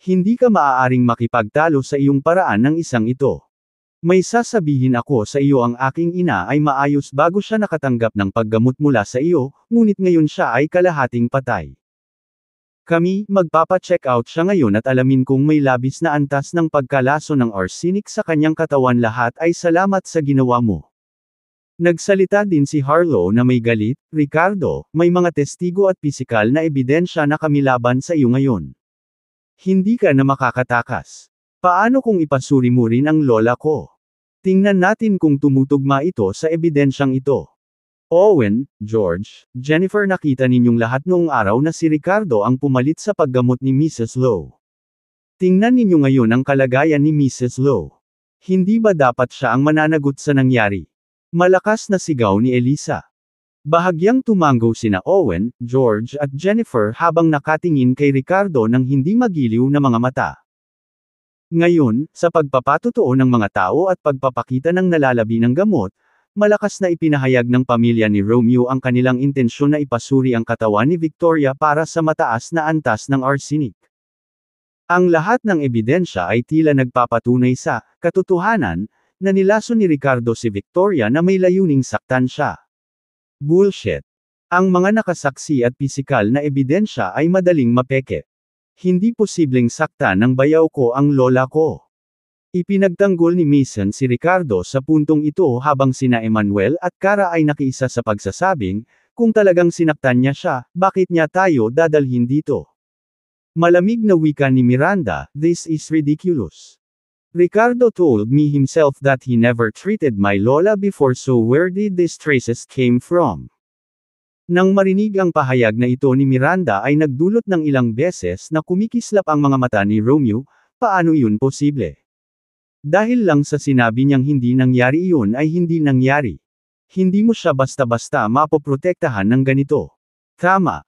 Hindi ka maaaring makipagtalo sa iyong paraan ng isang ito. May sasabihin ako sa iyo ang aking ina ay maayos bago siya nakatanggap ng paggamot mula sa iyo, ngunit ngayon siya ay kalahating patay. Kami, magpapacheck out siya ngayon at alamin kung may labis na antas ng pagkalaso ng arsenic sa kanyang katawan lahat ay salamat sa ginawa mo. Nagsalita din si Harlow na may galit, Ricardo, may mga testigo at pisikal na ebidensya na kami laban sa iyo ngayon. Hindi ka na makakatakas. Paano kung ipasuri mo rin ang lola ko? Tingnan natin kung tumutugma ito sa ebidensyang ito. Owen, George, Jennifer nakita ninyong lahat noong araw na si Ricardo ang pumalit sa paggamot ni Mrs. Lowe. Tingnan ninyo ngayon ang kalagayan ni Mrs. Lowe. Hindi ba dapat siya ang mananagot sa nangyari? Malakas na sigaw ni Elisa. Bahagyang tumango sina Owen, George at Jennifer habang nakatingin kay Ricardo ng hindi magiliw na mga mata. Ngayon, sa pagpapatotoo ng mga tao at pagpapakita ng nalalabi ng gamot, malakas na ipinahayag ng pamilya ni Romeo ang kanilang intensyon na ipasuri ang katawan ni Victoria para sa mataas na antas ng arsenic. Ang lahat ng ebidensya ay tila nagpapatunay sa katotohanan na nilaso ni Ricardo si Victoria na may layuning saktan siya. Bullshit. Ang mga nakasaksi at pisikal na ebidensya ay madaling mapeke. Hindi posibleng sakta ng bayaw ko ang lola ko. Ipinagtanggol ni Mason si Ricardo sa puntong ito habang sina Emmanuel at Kara ay nakiisa sa pagsasabing, kung talagang sinaktan niya siya, bakit niya tayo dadalhin dito? Malamig na wika ni Miranda, this is ridiculous. Ricardo told me himself that he never treated my lola before so where did these traces came from? Nang marinig ang pahayag na ito ni Miranda ay nagdulot ng ilang beses na kumikislap ang mga mata ni Romeo, paano yun posible? Dahil lang sa sinabi niyang hindi nangyari iyon ay hindi nangyari. Hindi mo siya basta-basta mapoprotektahan ng ganito. Tama,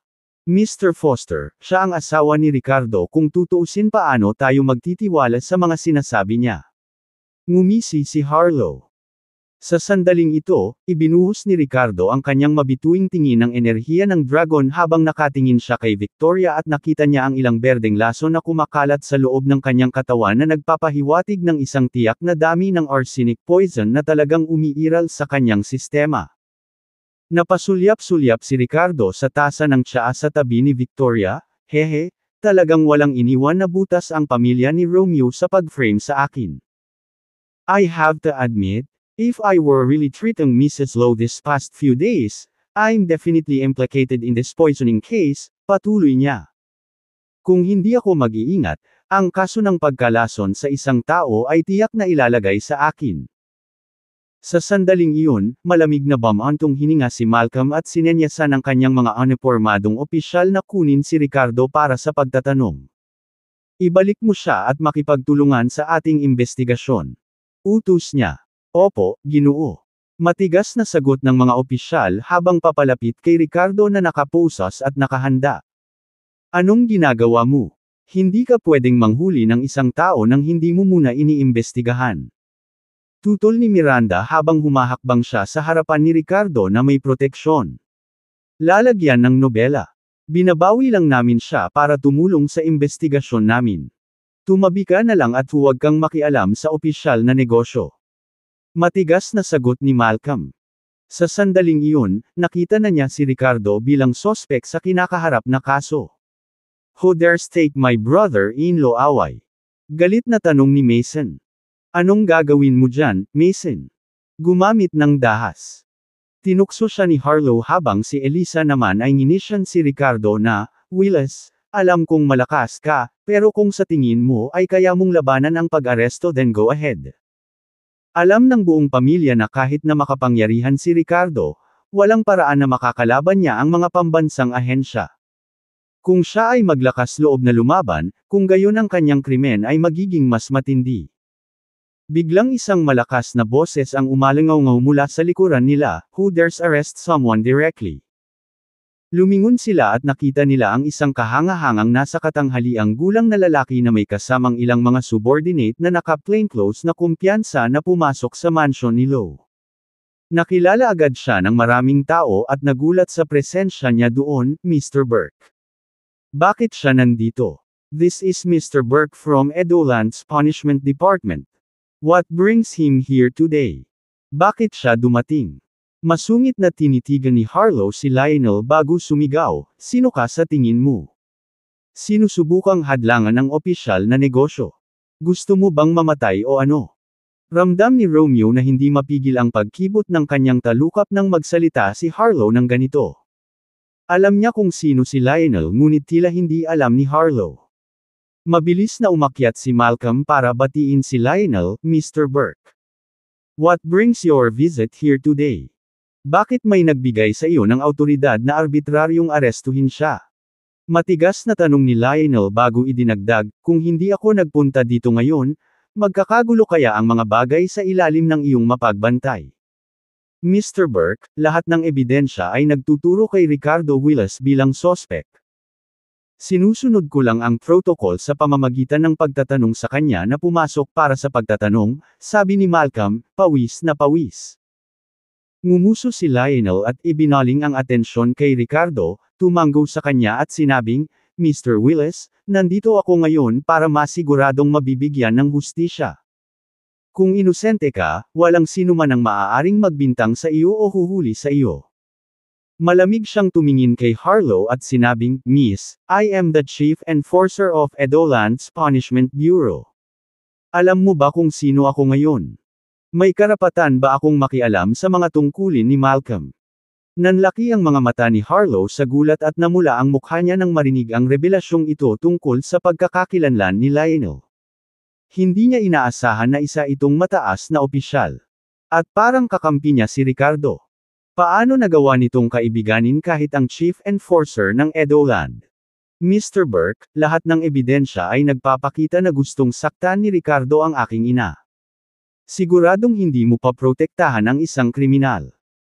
Mr. Foster, siya ang asawa ni Ricardo kung tutuusin paano tayo magtitiwala sa mga sinasabi niya. Ngumisi si Harlow. Sa sandaling ito, ibinuhos ni Ricardo ang kanyang mabituing tingin ng enerhiya ng dragon habang nakatingin siya kay Victoria at nakita niya ang ilang berdeng laso na kumakalat sa loob ng kanyang katawan na nagpapahiwatig ng isang tiyak na dami ng arsenic poison na talagang umiiral sa kanyang sistema. Napasulyap-sulyap si Ricardo sa tasa ng tsaa sa tabi ni Victoria, hehe, talagang walang iniwan na butas ang pamilya ni Romeo sa pag-frame sa akin. I have to admit, if I were really treating Mrs. Lowe this past few days, I'm definitely implicated in this poisoning case, patuloy niya. Kung hindi ako mag-iingat, ang kaso ng pagkalason sa isang tao ay tiyak na ilalagay sa akin. Sa sandaling iyon, malamig na bamantong hininga si Malcolm at sinenyasan ng kanyang mga uniformadong opisyal na kunin si Ricardo para sa pagtatanong. Ibalik mo siya at makipagtulungan sa ating investigasyon. Utos niya. Opo, ginoo. Matigas na sagot ng mga opisyal habang papalapit kay Ricardo na nakaposas at nakahanda. Anong ginagawa mo? Hindi ka pwedeng manghuli ng isang tao nang hindi mo muna iniimbestigahan. Tutol ni Miranda habang humahakbang siya sa harapan ni Ricardo na may proteksyon. Lalagyan ng nobela. Binabawi lang namin siya para tumulong sa investigasyon namin. Tumabi ka na lang at huwag kang makialam sa opisyal na negosyo. Matigas na sagot ni Malcolm. Sa sandaling iyon, nakita na niya si Ricardo bilang sospek sa kinakaharap na kaso. Who dares take my brother-in-law away? Galit na tanong ni Mason. Anong gagawin mo dyan, Mason? Gumamit ng dahas. Tinukso siya ni Harlow habang si Elisa naman ay ninisyan si Ricardo na, Willis, alam kong malakas ka, pero kung sa tingin mo ay kaya mong labanan ang pag-aresto then go ahead. Alam ng buong pamilya na kahit na makapangyarihan si Ricardo, walang paraan na makakalaban niya ang mga pambansang ahensya. Kung siya ay maglakas loob na lumaban, kung gayon ang kanyang krimen ay magiging mas matindi. Biglang isang malakas na boses ang umalangaw-ngaw mula sa likuran nila, who dares arrest someone directly. Lumingon sila at nakita nila ang isang kahangahangang nasa katanghaliang gulang na lalaki na may kasamang ilang mga subordinate na naka-plainclothes na kumpiyansa na pumasok sa mansyon ni Lowe. Nakilala agad siya ng maraming tao at nagulat sa presensya niya doon, Mr. Burke. Bakit siya nandito? This is Mr. Burke from Edoland's Punishment Department. What brings him here today? Bakit siya dumating? Masungit na tinitigan ni Harlow si Lionel bago sumigaw, sino ka sa tingin mo? Sinusubukang hadlangan ang opisyal na negosyo. Gusto mo bang mamatay o ano? Ramdam ni Romeo na hindi mapigil ang pagkibot ng kanyang talukap nang magsalita si Harlow ng ganito. Alam niya kung sino si Lionel ngunit tila hindi alam ni Harlow. Mabilis na umakyat si Malcolm para batiin si Lionel, Mr. Burke. What brings your visit here today? Bakit may nagbigay sa iyo ng autoridad na arbitraryong arestuhin siya? Matigas na tanong ni Lionel bago idinagdag, kung hindi ako nagpunta dito ngayon, magkakagulo kaya ang mga bagay sa ilalim ng iyong mapagbantay. Mr. Burke, lahat ng ebidensya ay nagtuturo kay Ricardo Willis bilang sospek, Sinusunod ko lang ang protocol sa pamamagitan ng pagtatanong sa kanya na pumasok para sa pagtatanong, sabi ni Malcolm, pawis na pawis. Ngumuso si Lionel at ibinaling ang atensyon kay Ricardo, tumanggo sa kanya at sinabing, Mr. Willis, nandito ako ngayon para masiguradong mabibigyan ng hustisya. Kung inosente ka, walang sino man ang maaaring magbintang sa iyo o huhuli sa iyo. Malamig siyang tumingin kay Harlow at sinabing, Miss, I am the chief enforcer of Edolan's Punishment Bureau. Alam mo ba kung sino ako ngayon? May karapatan ba akong makialam sa mga tungkulin ni Malcolm? Nanlaki ang mga mata ni Harlow sa gulat at namula ang mukha niya nang marinig ang revelasyong ito tungkol sa pagkakakilanlan ni Lionel. Hindi niya inaasahan na isa itong mataas na opisyal. At parang kakampi niya si Ricardo. Paano nagawa nitong kaibiganin kahit ang chief enforcer ng Edoland? Mr. Burke, lahat ng ebidensya ay nagpapakita na gustong saktan ni Ricardo ang aking ina. Siguradong hindi mo pa ang isang kriminal.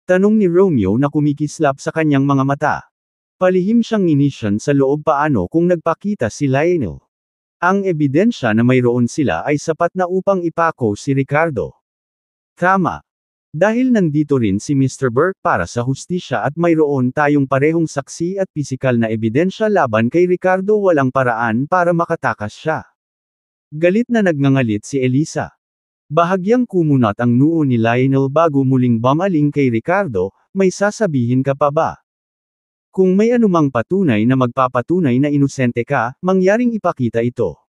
Tanong ni Romeo na kumikislap sa kanyang mga mata. Palihim siyang inisyon sa loob paano kung nagpakita si Lionel. Ang ebidensya na mayroon sila ay sapat na upang ipako si Ricardo. Tama, dahil nandito rin si Mr. Burke para sa hustisya at mayroon tayong parehong saksi at pisikal na ebidensya laban kay Ricardo walang paraan para makatakas siya. Galit na nagngangalit si Elisa. Bahagyang kumunat ang noo ni Lionel bago muling bumaling kay Ricardo, may sasabihin ka pa ba? Kung may anumang patunay na magpapatunay na inosente ka, mangyaring ipakita ito.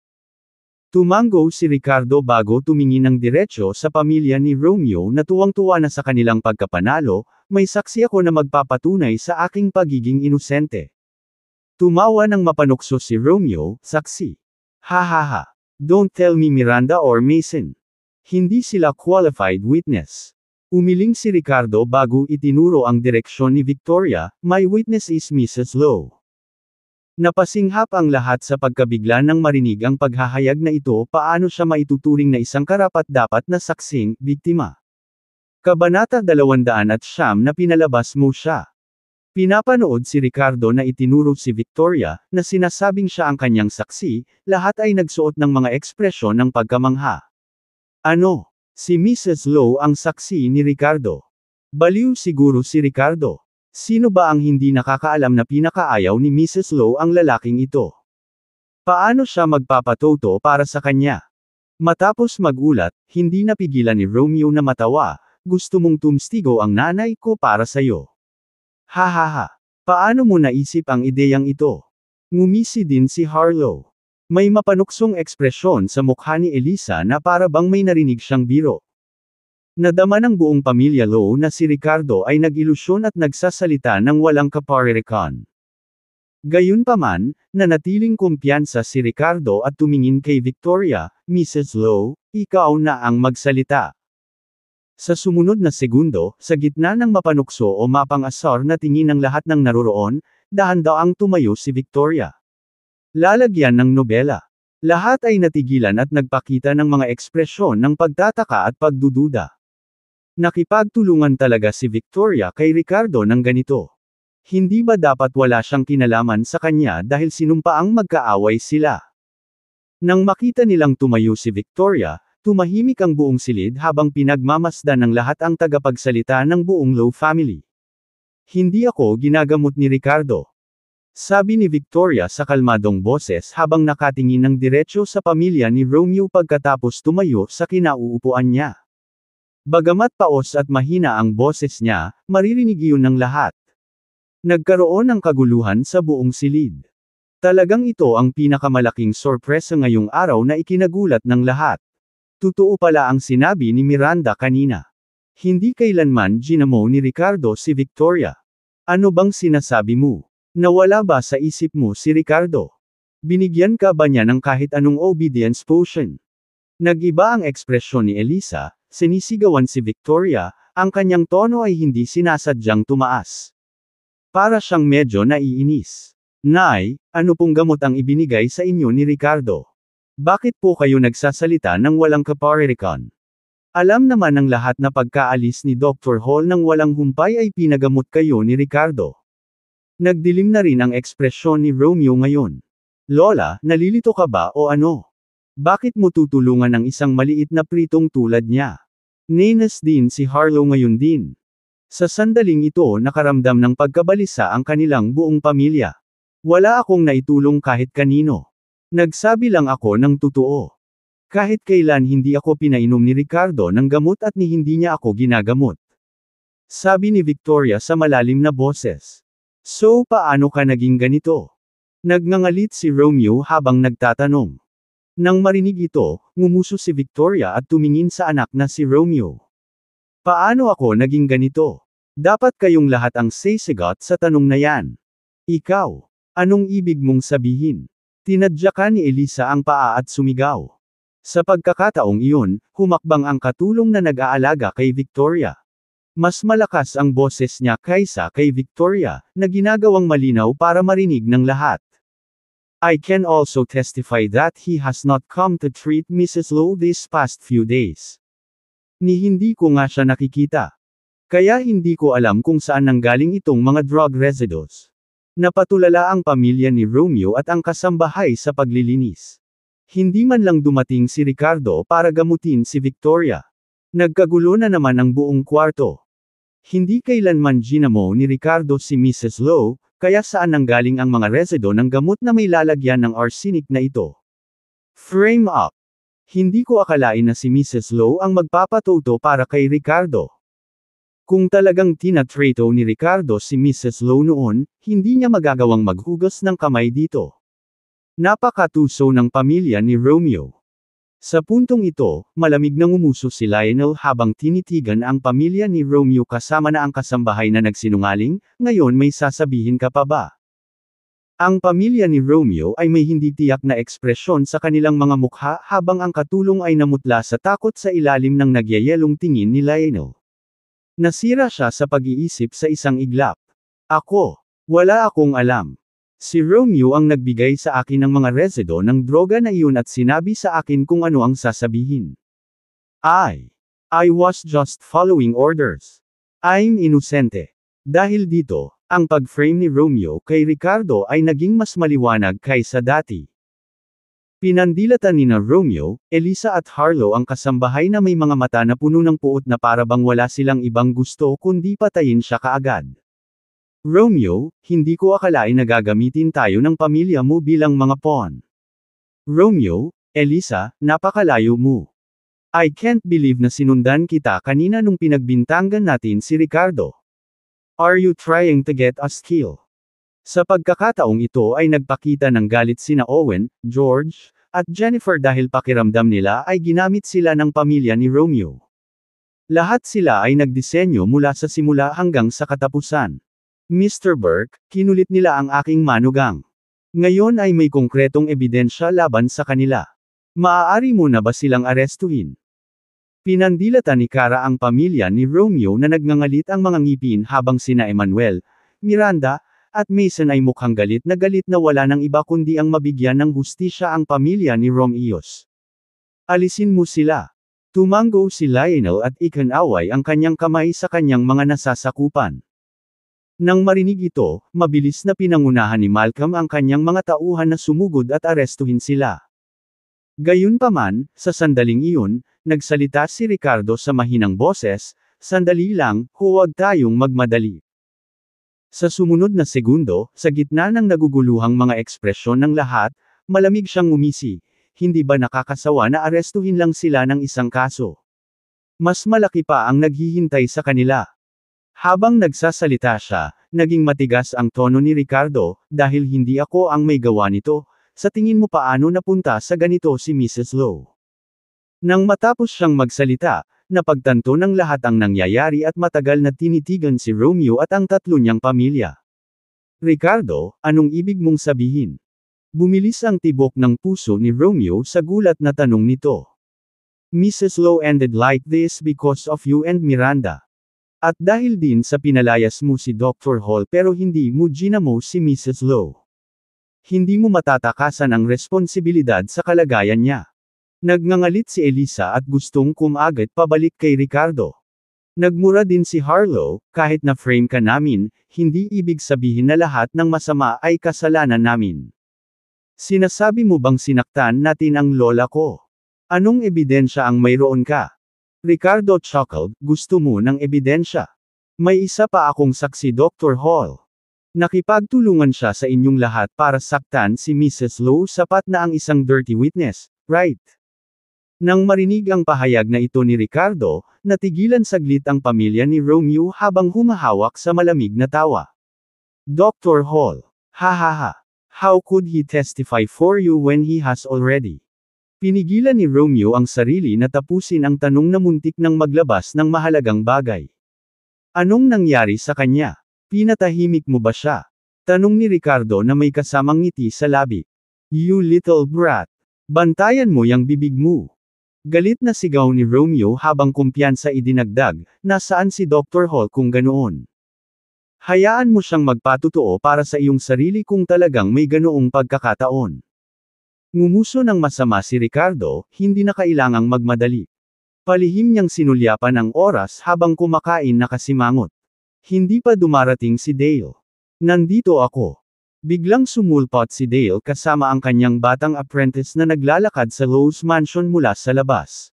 Tumango si Ricardo bago tumingin ng diretsyo sa pamilya ni Romeo na tuwang-tuwa na sa kanilang pagkapanalo, may saksi ako na magpapatunay sa aking pagiging inusente. Tumawa ng mapanukso si Romeo, saksi. Hahaha. Don't tell me Miranda or Mason. Hindi sila qualified witness. Umiling si Ricardo bago itinuro ang direksyon ni Victoria, my witness is Mrs. Lowe. Napasinghap ang lahat sa pagkabigla nang marinig ang paghahayag na ito paano siya maituturing na isang karapat dapat na saksing, biktima. Kabanata 200 at siyam na pinalabas mo siya. Pinapanood si Ricardo na itinuro si Victoria, na sinasabing siya ang kanyang saksi, lahat ay nagsuot ng mga ekspresyon ng pagkamangha. Ano? Si Mrs. Lowe ang saksi ni Ricardo. Baliw siguro si Ricardo. Sino ba ang hindi nakakaalam na pinakaayaw ni Mrs. Low ang lalaking ito? Paano siya magpapatoto para sa kanya? Matapos magulat, hindi napigilan ni Romeo na matawa, gusto mong tumstigo ang nanay ko para sa'yo. Hahaha. Paano mo naisip ang ideyang ito? Ngumisi din si Harlow. May mapanuksong ekspresyon sa mukha ni Elisa na para bang may narinig siyang biro. Nadama ng buong pamilya Low na si Ricardo ay nag-ilusyon at nagsasalita ng walang kaparirikon. Gayunpaman, nanatiling kumpiyansa si Ricardo at tumingin kay Victoria, Mrs. Low, ikaw na ang magsalita. Sa sumunod na segundo, sa gitna ng mapanukso o mapang-asar na tingin ng lahat ng naroroon, dahan ang tumayo si Victoria. Lalagyan ng nobela. Lahat ay natigilan at nagpakita ng mga ekspresyon ng pagtataka at pagdududa. Nakipagtulungan talaga si Victoria kay Ricardo ng ganito. Hindi ba dapat wala siyang kinalaman sa kanya dahil sinumpa ang magkaaway sila? Nang makita nilang tumayo si Victoria, tumahimik ang buong silid habang pinagmamasdan ng lahat ang tagapagsalita ng buong Low family. Hindi ako ginagamot ni Ricardo. Sabi ni Victoria sa kalmadong boses habang nakatingin ng diretsyo sa pamilya ni Romeo pagkatapos tumayo sa kinauupuan niya. Bagamat paos at mahina ang boses niya, maririnig iyon ng lahat. Nagkaroon ng kaguluhan sa buong silid. Talagang ito ang pinakamalaking sorpresa ngayong araw na ikinagulat ng lahat. Totoo pala ang sinabi ni Miranda kanina. Hindi kailanman ginamo ni Ricardo si Victoria. Ano bang sinasabi mo? Nawala ba sa isip mo si Ricardo? Binigyan ka ba niya ng kahit anong obedience potion? Nagiba ang ekspresyon ni Elisa, sinisigawan si Victoria, ang kanyang tono ay hindi sinasadyang tumaas. Para siyang medyo naiinis. Nay, ano pong gamot ang ibinigay sa inyo ni Ricardo? Bakit po kayo nagsasalita ng walang kaparerikon? Alam naman ng lahat na pagkaalis ni Dr. Hall ng walang humpay ay pinagamot kayo ni Ricardo. Nagdilim na rin ang ekspresyon ni Romeo ngayon. Lola, nalilito ka ba o ano? Bakit mo tutulungan ang isang maliit na pritong tulad niya? Nenas din si Harlow ngayon din. Sa sandaling ito nakaramdam ng pagkabalisa ang kanilang buong pamilya. Wala akong naitulong kahit kanino. Nagsabi lang ako ng totoo. Kahit kailan hindi ako pinainom ni Ricardo ng gamot at ni hindi niya ako ginagamot. Sabi ni Victoria sa malalim na boses. So paano ka naging ganito? Nagngangalit si Romeo habang nagtatanong. Nang marinig ito, ngumuso si Victoria at tumingin sa anak na si Romeo. Paano ako naging ganito? Dapat kayong lahat ang sisigot sa tanong na yan. Ikaw, anong ibig mong sabihin? Tinadya ka ni Elisa ang paa at sumigaw. Sa pagkakataong iyon, humakbang ang katulong na nag-aalaga kay Victoria. Mas malakas ang boses niya kaysa kay Victoria, na ginagawang malinaw para marinig ng lahat. I can also testify that he has not come to treat Mrs. Low these past few days. Ni hindi ko nga siya nakikita. Kaya hindi ko alam kung saan nanggaling itong mga drug residues. Napatulala ang pamilya ni Romeo at ang kasambahay sa paglilinis. Hindi man lang dumating si Ricardo para gamutin si Victoria. Nagkagulo na naman ang buong kwarto. Hindi kailanman ginamo ni Ricardo si Mrs. Low, kaya saan nanggaling ang mga resido ng gamot na may lalagyan ng arsenic na ito? Frame up. Hindi ko akalain na si Mrs. Low ang magpapatoto para kay Ricardo. Kung talagang tinatrato ni Ricardo si Mrs. Low noon, hindi niya magagawang maghugas ng kamay dito. Napakatuso ng pamilya ni Romeo. Sa puntong ito, malamig nang umuso si Lionel habang tinitigan ang pamilya ni Romeo kasama na ang kasambahay na nagsinungaling, ngayon may sasabihin ka pa ba? Ang pamilya ni Romeo ay may hindi tiyak na ekspresyon sa kanilang mga mukha habang ang katulong ay namutla sa takot sa ilalim ng nagyayelong tingin ni Lionel. Nasira siya sa pag-iisip sa isang iglap. Ako. Wala akong alam. Si Romeo ang nagbigay sa akin ng mga resido ng droga na iyon at sinabi sa akin kung ano ang sasabihin. I. I was just following orders. I'm inusente. Dahil dito, ang pag-frame ni Romeo kay Ricardo ay naging mas maliwanag kaysa dati. Pinandilatan ni na Romeo, Elisa at Harlow ang kasambahay na may mga mata na puno ng puot na parabang wala silang ibang gusto kundi patayin siya kaagad. Romeo, hindi ko akalain na gagamitin tayo ng pamilya mo bilang mga pawn. Romeo, Elisa, napakalayo mo. I can't believe na sinundan kita kanina nung pinagbintanggan natin si Ricardo. Are you trying to get us killed? Sa pagkakataong ito ay nagpakita ng galit sina Owen, George, at Jennifer dahil pakiramdam nila ay ginamit sila ng pamilya ni Romeo. Lahat sila ay nagdisenyo mula sa simula hanggang sa katapusan. Mr. Burke, kinulit nila ang aking manugang. Ngayon ay may konkretong ebidensya laban sa kanila. Maaari mo na ba silang arestuhin? Pinandilata ni Cara ang pamilya ni Romeo na nagngangalit ang mga ngipin habang sina Emmanuel, Miranda, at Mason ay mukhang galit na galit na wala ng iba kundi ang mabigyan ng hustisya ang pamilya ni Romeos. Alisin mo sila. Tumango si Lionel at ikanaway ang kanyang kamay sa kanyang mga nasasakupan. Nang marinig ito, mabilis na pinangunahan ni Malcolm ang kanyang mga tauhan na sumugod at arestuhin sila. Gayunpaman, sa sandaling iyon, nagsalita si Ricardo sa mahinang boses, sandali lang, huwag tayong magmadali. Sa sumunod na segundo, sa gitna ng naguguluhang mga ekspresyon ng lahat, malamig siyang umisi, hindi ba nakakasawa na arestuhin lang sila ng isang kaso? Mas malaki pa ang naghihintay sa kanila. Habang nagsasalita siya, naging matigas ang tono ni Ricardo, dahil hindi ako ang may gawa nito, sa tingin mo paano napunta sa ganito si Mrs. Lowe? Nang matapos siyang magsalita, napagtanto ng lahat ang nangyayari at matagal na tinitigan si Romeo at ang tatlo niyang pamilya. Ricardo, anong ibig mong sabihin? Bumilis ang tibok ng puso ni Romeo sa gulat na tanong nito. Mrs. Lowe ended like this because of you and Miranda. At dahil din sa pinalayas mo si Dr. Hall pero hindi mo ginamo si Mrs. Low. Hindi mo matatakasan ang responsibilidad sa kalagayan niya. Nagngangalit si Elisa at gustong kumagat pabalik kay Ricardo. Nagmura din si Harlow, kahit na frame ka namin, hindi ibig sabihin na lahat ng masama ay kasalanan namin. Sinasabi mo bang sinaktan natin ang lola ko? Anong ebidensya ang mayroon ka? Ricardo chuckled, gusto mo ng ebidensya. May isa pa akong saksi Dr. Hall. Nakipagtulungan siya sa inyong lahat para saktan si Mrs. Lowe sapat na ang isang dirty witness, right? Nang marinig ang pahayag na ito ni Ricardo, natigilan saglit ang pamilya ni Romeo habang humahawak sa malamig na tawa. Dr. Hall. Ha ha ha. How could he testify for you when he has already? Pinigilan ni Romeo ang sarili na tapusin ang tanong na muntik nang maglabas ng mahalagang bagay. Anong nangyari sa kanya? Pinatahimik mo ba siya? Tanong ni Ricardo na may kasamang ngiti sa labi. You little brat. Bantayan mo yang bibig mo. Galit na sigaw ni Romeo habang kumpiyansa idinagdag, nasaan si Dr. Hall kung ganoon. Hayaan mo siyang magpatutuo para sa iyong sarili kung talagang may ganoong pagkakataon. Ngumuso ng masama si Ricardo, hindi na kailangang magmadali. Palihim niyang sinulyapan ang oras habang kumakain na kasimangot. Hindi pa dumarating si Dale. Nandito ako. Biglang sumulpot si Dale kasama ang kanyang batang apprentice na naglalakad sa Lowe's Mansion mula sa labas.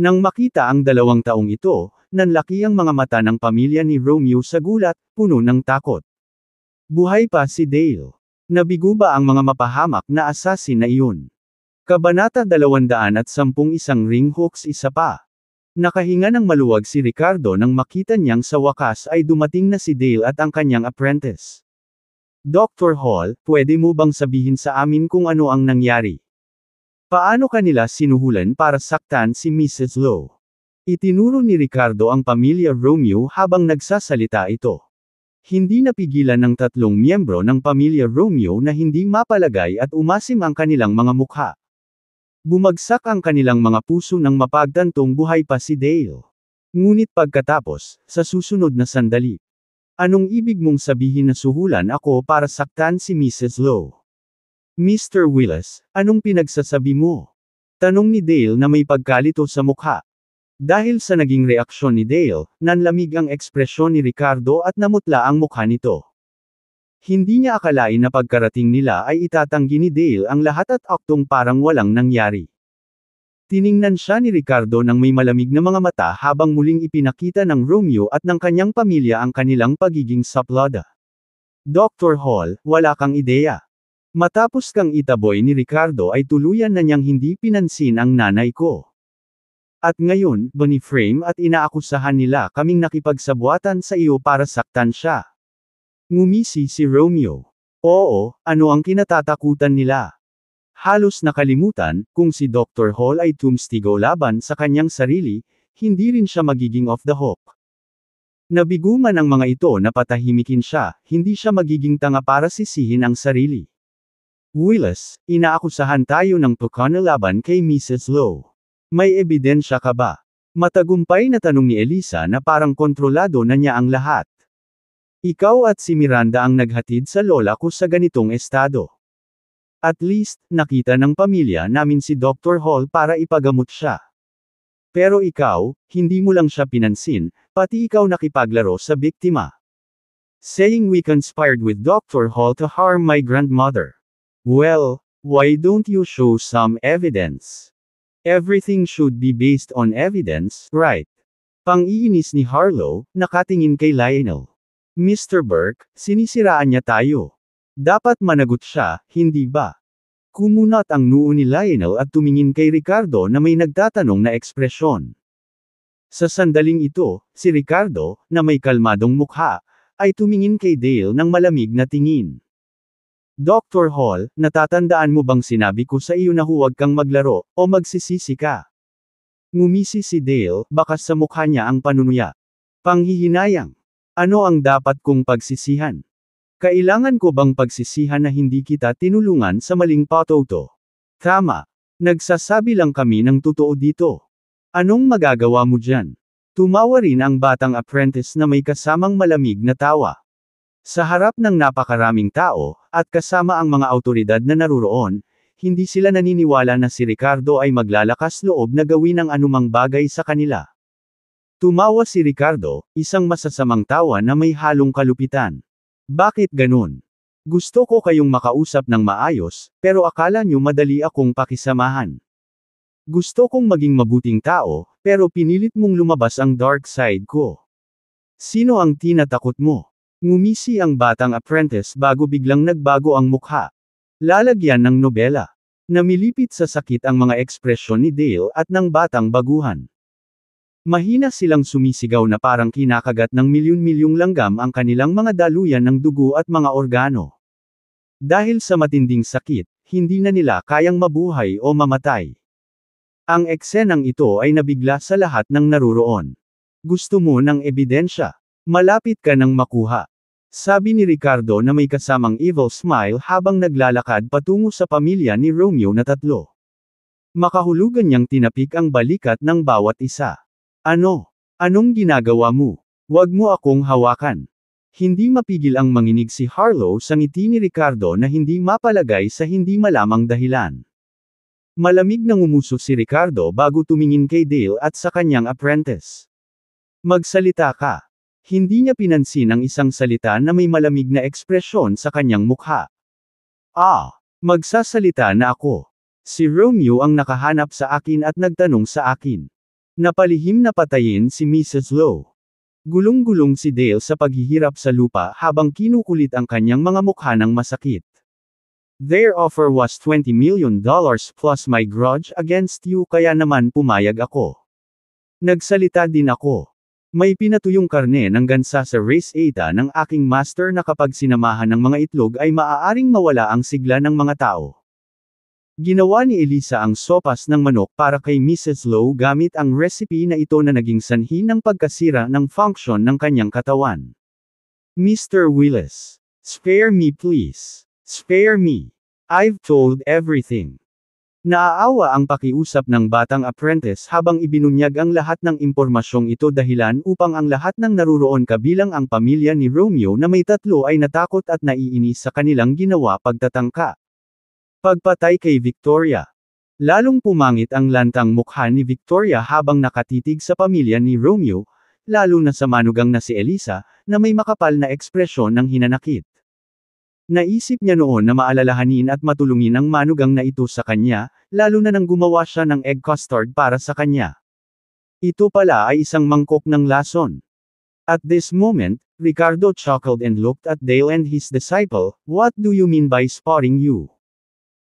Nang makita ang dalawang taong ito, nanlaki ang mga mata ng pamilya ni Romeo sa gulat, puno ng takot. Buhay pa si Dale. Nabigo ba ang mga mapahamak na asasin na iyon? Kabanata 210 isang ring hooks isa pa. Nakahinga ng maluwag si Ricardo nang makita niyang sa wakas ay dumating na si Dale at ang kanyang apprentice. Dr. Hall, pwede mo bang sabihin sa amin kung ano ang nangyari? Paano kanila sinuhulan para saktan si Mrs. Lowe? Itinuro ni Ricardo ang pamilya Romeo habang nagsasalita ito. Hindi napigilan ng tatlong miyembro ng pamilya Romeo na hindi mapalagay at umasim ang kanilang mga mukha. Bumagsak ang kanilang mga puso nang mapagtantong buhay pa si Dale. Ngunit pagkatapos, sa susunod na sandali. Anong ibig mong sabihin na suhulan ako para saktan si Mrs. Low? Mr. Willis, anong pinagsasabi mo? Tanong ni Dale na may pagkalito sa mukha. Dahil sa naging reaksyon ni Dale, nanlamig ang ekspresyon ni Ricardo at namutla ang mukha nito. Hindi niya akalain na pagkarating nila ay itatanggi ni Dale ang lahat at aktong parang walang nangyari. Tiningnan siya ni Ricardo ng may malamig na mga mata habang muling ipinakita ng Romeo at ng kanyang pamilya ang kanilang pagiging saplada. Dr. Hall, wala kang ideya. Matapos kang itaboy ni Ricardo ay tuluyan na niyang hindi pinansin ang nanay ko. At ngayon, boniframe at inaakusahan nila kaming nakipagsabuatan sa iyo para saktan siya. Ngumisi si Romeo. Oo, ano ang kinatatakutan nila? Halos nakalimutan, kung si Dr. Hall ay tumstigo laban sa kanyang sarili, hindi rin siya magiging off the hook. Nabiguman ang mga ito na patahimikin siya, hindi siya magiging tanga para sisihin ang sarili. Willis, inaakusahan tayo ng tukana laban kay Mrs. Lowe. May ebidensya ka ba? Matagumpay na tanong ni Elisa na parang kontrolado na niya ang lahat. Ikaw at si Miranda ang naghatid sa lola ko sa ganitong estado. At least, nakita ng pamilya namin si Dr. Hall para ipagamot siya. Pero ikaw, hindi mo lang siya pinansin, pati ikaw nakipaglaro sa biktima. Saying we conspired with Dr. Hall to harm my grandmother. Well, why don't you show some evidence? Everything should be based on evidence, right? Pang-iinis ni Harlow, nakatingin kay Lionel. Mr. Burke, sinisiraan niya tayo. Dapat managot siya, hindi ba? Kumunat ang noo ni Lionel at tumingin kay Ricardo na may nagtatanong na ekspresyon. Sa sandaling ito, si Ricardo, na may kalmadong mukha, ay tumingin kay Dale ng malamig na tingin. Dr. Hall, natatandaan mo bang sinabi ko sa iyo na huwag kang maglaro, o magsisisi ka? Ngumisi si Dale, bakas sa mukha niya ang panunuya. Panghihinayang. Ano ang dapat kong pagsisihan? Kailangan ko bang pagsisihan na hindi kita tinulungan sa maling patoto? Tama. Nagsasabi lang kami ng totoo dito. Anong magagawa mo dyan? Tumawa rin ang batang apprentice na may kasamang malamig na tawa. Sa harap ng napakaraming tao, at kasama ang mga autoridad na naruroon, hindi sila naniniwala na si Ricardo ay maglalakas loob na gawin ang anumang bagay sa kanila. Tumawa si Ricardo, isang masasamang tawa na may halong kalupitan. Bakit ganun? Gusto ko kayong makausap ng maayos, pero akala nyo madali akong pakisamahan. Gusto kong maging mabuting tao, pero pinilit mong lumabas ang dark side ko. Sino ang tinatakot mo? Ngumisi ang batang apprentice bago biglang nagbago ang mukha. Lalagyan ng nobela. Namilipit sa sakit ang mga ekspresyon ni Dale at ng batang baguhan. Mahina silang sumisigaw na parang kinakagat ng milyon-milyong langgam ang kanilang mga daluyan ng dugo at mga organo. Dahil sa matinding sakit, hindi na nila kayang mabuhay o mamatay. Ang eksenang ito ay nabigla sa lahat ng naruroon. Gusto mo ng ebidensya? Malapit ka nang makuha. Sabi ni Ricardo na may kasamang evil smile habang naglalakad patungo sa pamilya ni Romeo na tatlo. Makahulugan niyang tinapik ang balikat ng bawat isa. Ano? Anong ginagawa mo? Huwag mo akong hawakan. Hindi mapigil ang manginig si Harlow sa ngiti ni Ricardo na hindi mapalagay sa hindi malamang dahilan. Malamig nang umuso si Ricardo bago tumingin kay Dale at sa kanyang apprentice. Magsalita ka. Hindi niya pinansin ang isang salita na may malamig na ekspresyon sa kanyang mukha. Ah! Magsasalita na ako. Si Romeo ang nakahanap sa akin at nagtanong sa akin. Napalihim na patayin si Mrs. Lowe. Gulong-gulong si Dale sa paghihirap sa lupa habang kinukulit ang kanyang mga mukha ng masakit. Their offer was 20 million dollars plus my grudge against you kaya naman pumayag ako. Nagsalita din ako. May pinatuyong karne ng gansa sa race ATA ng aking master na kapag sinamahan ng mga itlog ay maaaring mawala ang sigla ng mga tao. Ginawa ni Elisa ang sopas ng manok para kay Mrs. Low gamit ang recipe na ito na naging sanhi ng pagkasira ng function ng kanyang katawan. Mr. Willis. Spare me please. Spare me. I've told everything. Naaawa ang pakiusap ng batang apprentice habang ibinunyag ang lahat ng impormasyong ito dahilan upang ang lahat ng naruroon kabilang ang pamilya ni Romeo na may tatlo ay natakot at naiinis sa kanilang ginawa pagtatangka. Pagpatay kay Victoria Lalong pumangit ang lantang mukha ni Victoria habang nakatitig sa pamilya ni Romeo, lalo na sa manugang na si Elisa, na may makapal na ekspresyon ng hinanakit. Naisip niya noon na maalalahanin at matulungin ang manugang na ito sa kanya, lalo na nang gumawa siya ng egg custard para sa kanya. Ito pala ay isang mangkok ng lason. At this moment, Ricardo chuckled and looked at Dale and his disciple, What do you mean by spotting you?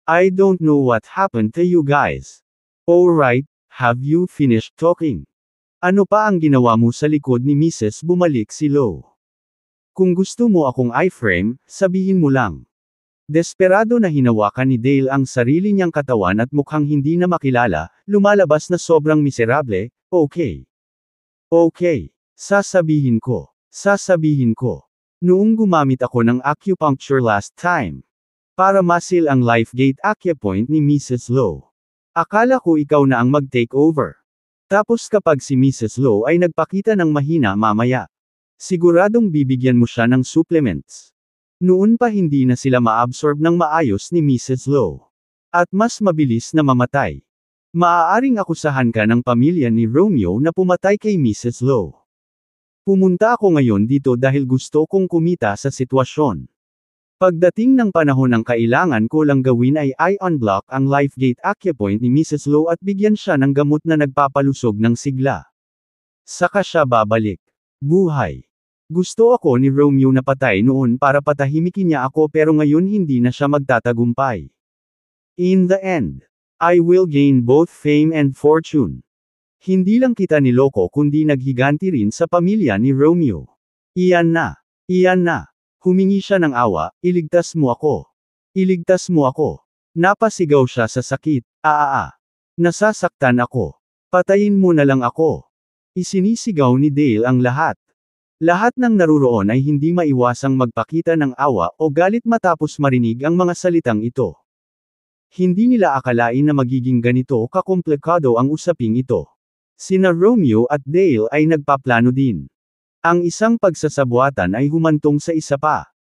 I don't know what happened to you guys. Alright, have you finished talking? Ano pa ang ginawa mo sa likod ni Mrs. Bumalik si Lowe? Kung gusto mo akong iframe, sabihin mo lang. Desperado na hinawakan ni Dale ang sarili niyang katawan at mukhang hindi na makilala, lumalabas na sobrang miserable, okay. Okay. Sasabihin ko. Sasabihin ko. Noong gumamit ako ng acupuncture last time. Para masil ang life gate acupoint ni Mrs. Low. Akala ko ikaw na ang mag-take over. Tapos kapag si Mrs. Low ay nagpakita ng mahina mamaya, Siguradong bibigyan mo siya ng supplements. Noon pa hindi na sila maabsorb ng maayos ni Mrs. Low. At mas mabilis na mamatay. Maaaring akusahan ka ng pamilya ni Romeo na pumatay kay Mrs. Low. Pumunta ako ngayon dito dahil gusto kong kumita sa sitwasyon. Pagdating ng panahon ang kailangan ko lang gawin ay i-unblock ang LifeGate AcuPoint ni Mrs. Low at bigyan siya ng gamot na nagpapalusog ng sigla. Saka siya babalik. Buhay. Gusto ako ni Romeo na patay noon para patahimikin niya ako pero ngayon hindi na siya magtatagumpay. In the end, I will gain both fame and fortune. Hindi lang kita ni Loco kundi naghiganti rin sa pamilya ni Romeo. Iyan na, iyan na. Humingi siya ng awa, iligtas mo ako. Iligtas mo ako. Napasigaw siya sa sakit, aaa. Ah, ah, ah. Nasasaktan ako. Patayin mo na lang ako. Isinisigaw ni Dale ang lahat. Lahat ng naruroon ay hindi maiwasang magpakita ng awa o galit matapos marinig ang mga salitang ito. Hindi nila akalain na magiging ganito kakomplikado ang usaping ito. Sina Romeo at Dale ay nagpaplano din. Ang isang pagsasabuatan ay humantong sa isa pa.